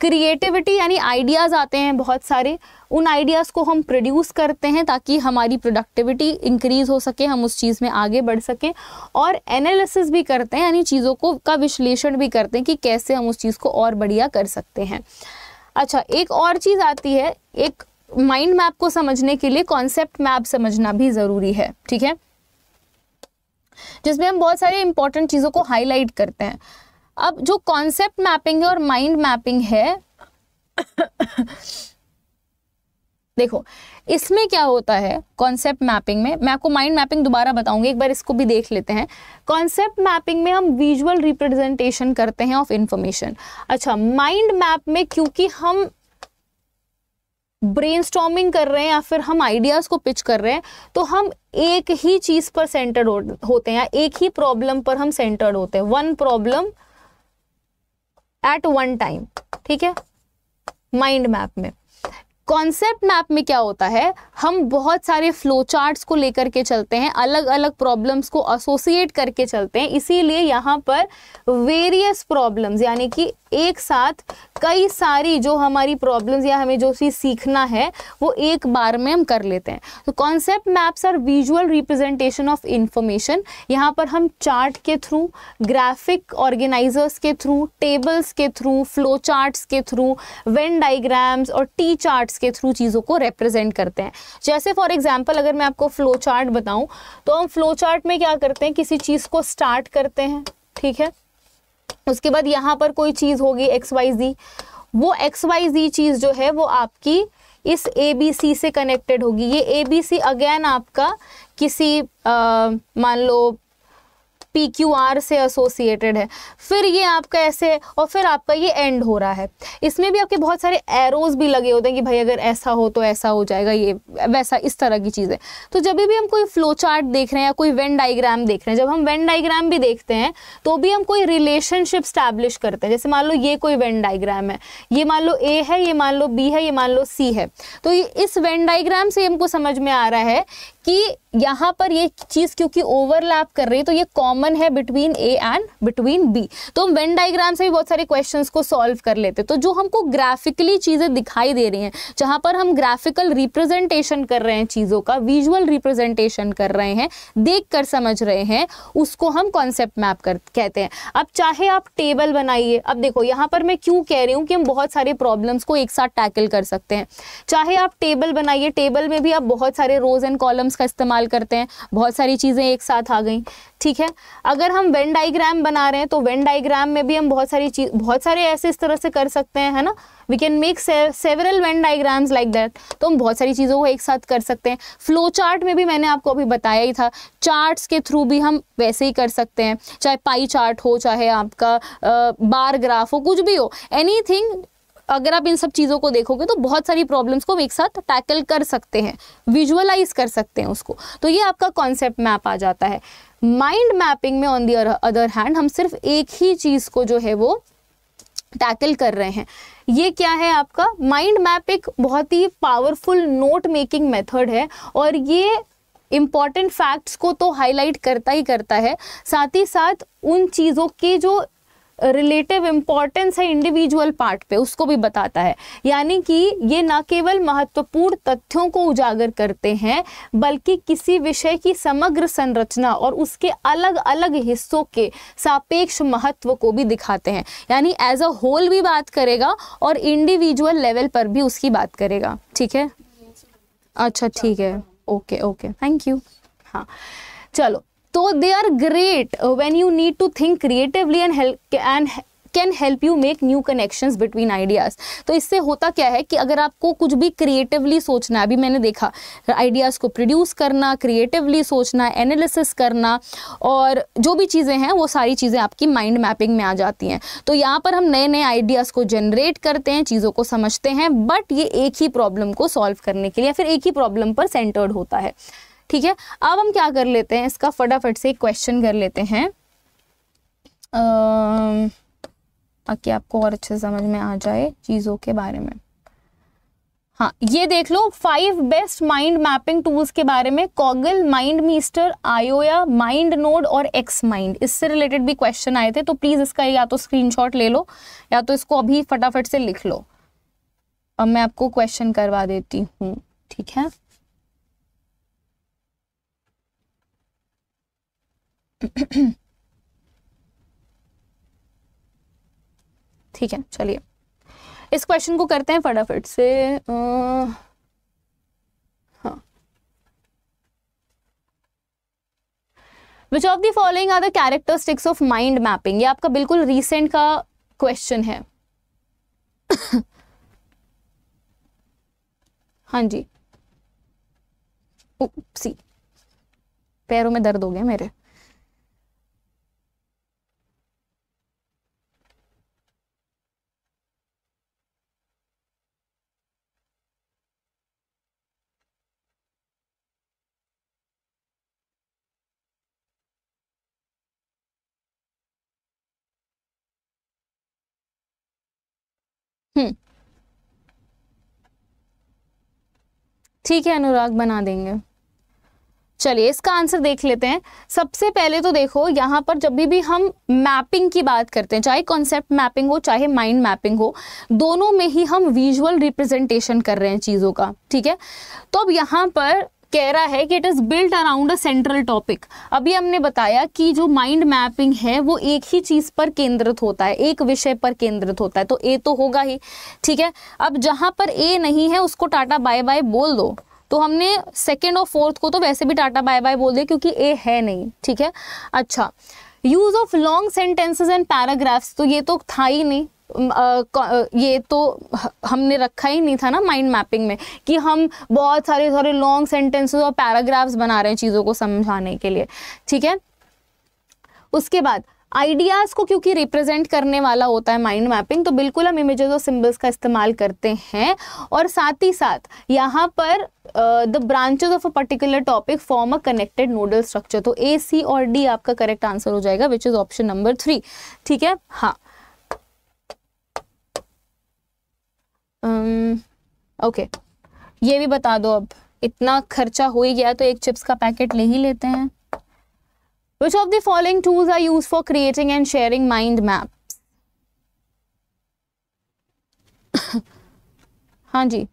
क्रिएटिविटी यानी आइडियाज़ आते हैं बहुत सारे उन आइडियाज़ को हम प्रोड्यूस करते हैं ताकि हमारी प्रोडक्टिविटी इंक्रीज़ हो सके हम उस चीज़ में आगे बढ़ सकें और एनालिसिस भी करते हैं यानी चीज़ों को का विश्लेषण भी करते हैं कि कैसे हम उस चीज़ को और बढ़िया कर सकते हैं अच्छा एक और चीज़ आती है एक माइंड मैप को समझने के लिए कॉन्सेप्ट मैप समझना भी ज़रूरी है ठीक है जिसमें हम बहुत सारी इंपॉर्टेंट चीज़ों को हाईलाइट करते हैं अब जो कॉन्सेप्ट मैपिंग है और माइंड मैपिंग है देखो इसमें क्या होता है कॉन्सेप्ट मैपिंग में मैं आपको माइंड मैपिंग दोबारा बताऊंगी एक बार इसको भी देख लेते हैं कॉन्सेप्ट मैपिंग में हम विजुअल रिप्रेजेंटेशन करते हैं ऑफ इन्फॉर्मेशन अच्छा माइंड मैप में क्योंकि हम ब्रेन कर रहे हैं या फिर हम आइडियाज़ को पिच कर रहे हैं तो हम एक ही चीज़ पर सेंटर्ड होते हैं या एक ही प्रॉब्लम पर हम सेंटर्ड होते हैं one problem at one time ठीक है माइंड मैप में कॉन्सेप्ट मैप में क्या होता है हम बहुत सारे फ्लो चार्ट्स को लेकर के चलते हैं अलग अलग प्रॉब्लम्स को एसोसिएट करके चलते हैं इसीलिए यहाँ पर वेरियस प्रॉब्लम्स यानी कि एक साथ कई सारी जो हमारी प्रॉब्लम्स या हमें जो चीज़ सीखना है वो एक बार में हम कर लेते हैं तो concept maps are visual representation of information यहाँ पर हम चार्ट के थ्रू ग्राफिक ऑर्गेनाइजर्स के थ्रू टेबल्स के थ्रू फ्लो चार्ट्स के थ्रू वेन डाइग्राम्स और टी चार्ट ग्राफिक्स के थ्रू चीज़ों को रिप्रेजेंट करते हैं जैसे फॉर एग्जाम्पल अगर मैं आपको फ्लो चार्ट बताऊँ तो हम फ्लो चार्ट में क्या करते हैं किसी चीज़ को स्टार्ट करते हैं ठीक है उसके बाद यहाँ पर कोई चीज़ होगी एक्स वाई जी वो एक्स वाई जी चीज़ जो है वो आपकी इस ए बी सी से कनेक्टेड होगी ये ए बी सी अगेन आपका किसी मान लो पी क्यू आर से एसोसिएटेड है फिर ये आपका ऐसे और फिर आपका ये एंड हो रहा है इसमें भी आपके बहुत सारे एरोज भी लगे होते हैं कि भाई अगर ऐसा हो तो ऐसा हो जाएगा ये वैसा इस तरह की चीज़ें तो जब भी हम कोई फ्लो चार्ट देख रहे हैं या कोई वेन डाइग्राम देख रहे हैं जब हम वेन डाइग्राम भी देखते हैं तो भी हम कोई रिलेशनशिप स्टैब्लिश करते हैं जैसे मान लो ये कोई वेन डाइग्राम है ये मान लो ए है ये मान लो बी है ये मान लो सी है तो इस वेन डाइग्राम से हमको समझ में आ रहा है कि यहाँ पर ये चीज़ क्योंकि ओवरलैप कर रही है तो ये कॉमन है between A and between B तो हम वेन डायग्राम से भी बहुत सारे क्वेश्चंस को सॉल्व कर लेते तो जो हमको ग्राफिकली चीज़ें दिखाई दे रही हैं जहां पर हम ग्राफिकल रिप्रेजेंटेशन कर रहे हैं चीज़ों का विजुअल रिप्रेजेंटेशन कर रहे हैं देख कर समझ रहे हैं उसको हम कॉन्सेप्ट मैप कर कहते हैं अब चाहे आप टेबल बनाइए अब देखो यहाँ पर मैं क्यों कह रही हूँ कि हम बहुत सारे प्रॉब्लम्स को एक साथ टैकल कर सकते हैं चाहे आप टेबल बनाइए टेबल में भी आप बहुत सारे रोज एंड कॉलम्स का इस्तेमाल करते हैं बहुत सारी चीज़ें एक साथ आ गई ठीक है अगर हम वेन डाइग्राम बना रहे हैं तो वेन डाइग्राम में भी हम बहुत सारी चीज बहुत सारे ऐसे इस तरह से कर सकते हैं है ना we can make several Venn diagrams like that तो हम बहुत सारी चीज़ों को एक साथ कर सकते हैं फ्लो चार्ट में भी मैंने आपको अभी बताया ही था चार्ट्स के थ्रू भी हम वैसे ही कर सकते हैं चाहे पाई चार्ट हो चाहे आपका बार ग्राफ हो कुछ भी हो एनी अगर आप इन सब चीज़ों को देखोगे तो बहुत सारी प्रॉब्लम्स को एक साथ टैकल कर सकते हैं विजुअलाइज कर सकते हैं उसको तो ये आपका कॉन्सेप्ट मैप आ जाता है माइंड मैपिंग में ऑन दी अदर हैंड हम सिर्फ एक ही चीज़ को जो है वो टैकल कर रहे हैं ये क्या है आपका माइंड मैप एक बहुत ही पावरफुल नोट मेकिंग मेथड है और ये इम्पॉर्टेंट फैक्ट्स को तो हाईलाइट करता ही करता है साथ ही साथ उन चीज़ों के जो रिलेटिव इम्पॉर्टेंस है इंडिविजुअल पार्ट पे उसको भी बताता है यानी कि ये ना केवल महत्वपूर्ण तथ्यों को उजागर करते हैं बल्कि किसी विषय की समग्र संरचना और उसके अलग अलग हिस्सों के सापेक्ष महत्व को भी दिखाते हैं यानी एज अ होल भी बात करेगा और इंडिविजुअल लेवल पर भी उसकी बात करेगा ठीक है अच्छा ठीक है ओके ओके थैंक यू हाँ चलो तो they are great when you need to think creatively and help and can help you make new connection between ideas तो इससे होता क्या है कि अगर आपको कुछ भी क्रिएटिवली सोचना है अभी मैंने देखा आइडियाज़ को प्रोड्यूस करना क्रिएटिवली सोचना एनालिसिस करना और जो भी चीज़ें हैं वो सारी चीज़ें आपकी माइंड मैपिंग में आ जाती हैं तो यहाँ पर हम नए नए आइडियाज़ को जनरेट करते हैं चीज़ों को समझते हैं बट ये एक ही प्रॉब्लम को सॉल्व करने के लिए या फिर एक ही प्रॉब्लम पर सेंटर्ड होता है ठीक है अब हम क्या कर लेते हैं इसका फटाफट से एक क्वेश्चन कर लेते हैं ताकि आपको और अच्छे समझ में आ जाए चीज़ों के बारे में हाँ ये देख लो five best mind mapping tools के बारे में Coggle MindMeister Ayoa MindNode और एक्स माइंड इससे रिलेटेड भी क्वेश्चन आए थे तो प्लीज़ इसका या तो स्क्रीनशॉट ले लो या तो इसको अभी फटाफट से लिख लो अब मैं आपको क्वेश्चन करवा देती हूँ ठीक है ठीक है चलिए इस क्वेश्चन को करते हैं फटाफट से which of the following are the characteristics of mind mapping ये आपका बिल्कुल रीसेंट का क्वेश्चन है हाँ जी सी पैरों में दर्द हो गया मेरे हम्म। ठीक है अनुराग बना देंगे चलिए इसका आंसर देख लेते हैं सबसे पहले तो देखो यहाँ पर जब भी भी हम मैपिंग की बात करते हैं चाहे कॉन्सेप्ट मैपिंग हो चाहे माइंड मैपिंग हो दोनों में ही हम विजुअल रिप्रेजेंटेशन कर रहे हैं चीज़ों का ठीक है तो अब यहाँ पर कह रहा है कि it is built around a central topic अभी हमने बताया कि जो माइंड मैपिंग है वो एक ही चीज़ पर केंद्रित होता है एक विषय पर केंद्रित होता है तो ए तो होगा ही ठीक है अब जहां पर ए नहीं है उसको टाटा बाय बाय बोल दो तो हमने सेकेंड और फोर्थ को तो वैसे भी टाटा बाय बाय बोल दिया क्योंकि ए है नहीं ठीक है अच्छा use of long sentences and paragraphs तो ये तो था ही नहीं ये तो हमने रखा ही नहीं था ना माइंड मैपिंग में कि हम बहुत सारे सारे लॉन्ग सेंटेंसेस और पैराग्राफ्स बना रहे हैं चीज़ों को समझाने के लिए ठीक है उसके बाद आइडियाज़ को क्योंकि रिप्रेजेंट करने वाला होता है माइंड मैपिंग तो बिल्कुल हम इमेजेस और सिंबल्स का इस्तेमाल करते हैं और साथ ही साथ यहाँ पर the branches of a particular topic form a connected nodal structure तो ए सी और डी आपका करेक्ट आंसर हो जाएगा which is option number three ठीक है हाँ ओके um, ये भी बता दो अब इतना खर्चा हो ही गया तो एक चिप्स का पैकेट ले ही लेते हैं which of the following tools are use for creating and sharing mind map हाँ जी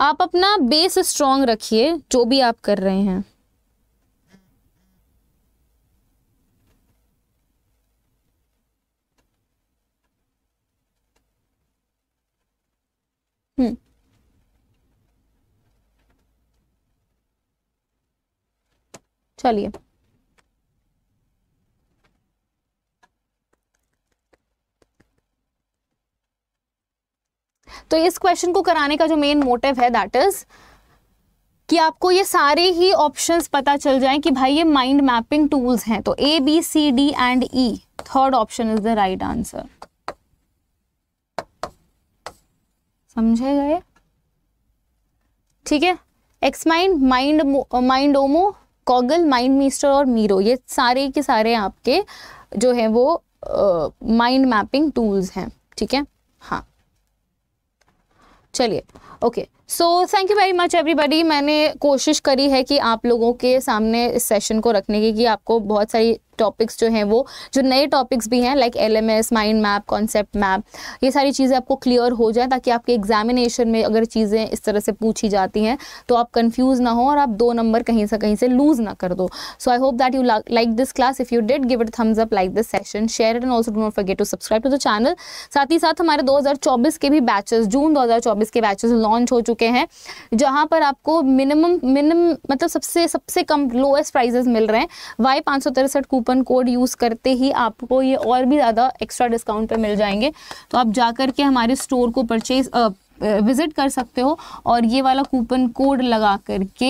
आप अपना बेस स्ट्रॉन्ग रखिए जो भी आप कर रहे हैं चलिए तो इस क्वेश्चन को कराने का जो मेन मोटिव है दैट इज कि आपको ये सारे ही ऑप्शंस पता चल जाएं कि भाई ये माइंड मैपिंग टूल्स हैं तो A B C D and E third option is the right answer समझे गए ठीक है एक्स माइंड माइंड माइंड ओमो कॉगल माइंड मिस्टर और मीरो ये सारे के सारे आपके जो है वो माइंड मैपिंग टूल्स हैं ठीक है हाँ चलिए okay so thank you very much everybody मैंने कोशिश करी है कि आप लोगों के सामने इस सेशन को रखने की कि आपको बहुत सारी टॉपिक्स जो हैं वो जो नए टॉपिक्स भी हैं like L M S mind map concept map ये सारी चीज़ें आपको क्लियर हो जाए ताकि आपके एग्जामिनेशन में अगर चीज़ें इस तरह से पूछी जाती हैं तो आप कन्फ्यूज़ ना हो और आप दो नंबर कहीं से कहीं से लूज़ ना कर दो so I hope that you like this class if you did give it thumbs up like this session share and also डोट forget to subscribe to the channel साथ ही साथ हमारे 2024 के भी बैचेस जून 2024 के बैचेस लॉन्च हो चुके हैं जहाँ पर आपको मिनिमम मिनिमम मतलब सबसे सबसे कम लोएस्ट प्राइजेस मिल रहे हैं वाई पाँच सौ तिरसठ कूपन कोड यूज़ करते ही आपको ये और भी ज़्यादा एक्स्ट्रा डिस्काउंट पे मिल जाएंगे तो आप जा करके के हमारे स्टोर को परचेज विज़िट कर सकते हो और ये वाला कूपन कोड लगा करके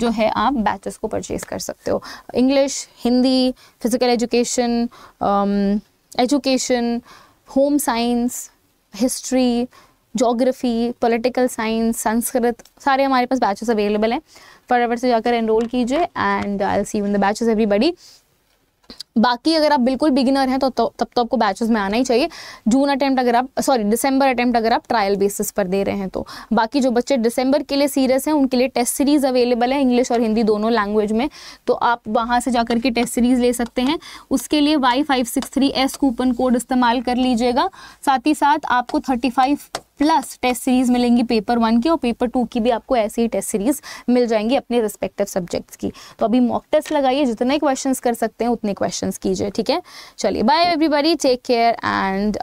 जो है आप बैचेस को परचेज़ कर सकते हो English Hindi physical education education home science history geography political science Sanskrit सारे हमारे पास बैचेस अवेलेबल हैं फटाफट से जाकर एनरोल कीजिए and I see in the batches everybody बाकी अगर आप बिल्कुल बिगिनर हैं तो, तो तब तो आपको बैचेस में आना ही चाहिए जून अटैम्प्ट अगर आप सॉरी दिसंबर अटैम्प्ट अगर आप ट्रायल बेसिस पर दे रहे हैं तो बाकी जो बच्चे दिसंबर के लिए सीरियस हैं उनके लिए टेस्ट सीरीज़ अवेलेबल है इंग्लिश और हिंदी दोनों लैंग्वेज में तो आप वहाँ से जाकर के टेस्ट सीरीज़ ले सकते हैं उसके लिए Y five six three S coupon code इस्तेमाल कर लीजिएगा साथ ही साथ आपको thirty five plus test series मिलेंगी पेपर वन की और पेपर टू की भी आपको ऐसी ही टेस्ट सीरीज मिल जाएंगी अपने रिस्पेक्टिव सब्जेक्ट्स की तो अभी मॉक टेस्ट लगाइए जितने क्वेश्चंस कर सकते हैं उतने क्वेश्चंस कीजिए ठीक है चलिए bye everybody take care and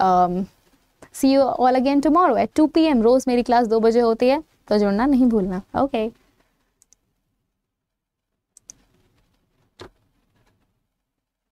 see you all again tomorrow at two PM एम रोज़ मेरी क्लास दो बजे होती है तो जुड़ना नहीं भूलना ओके okay.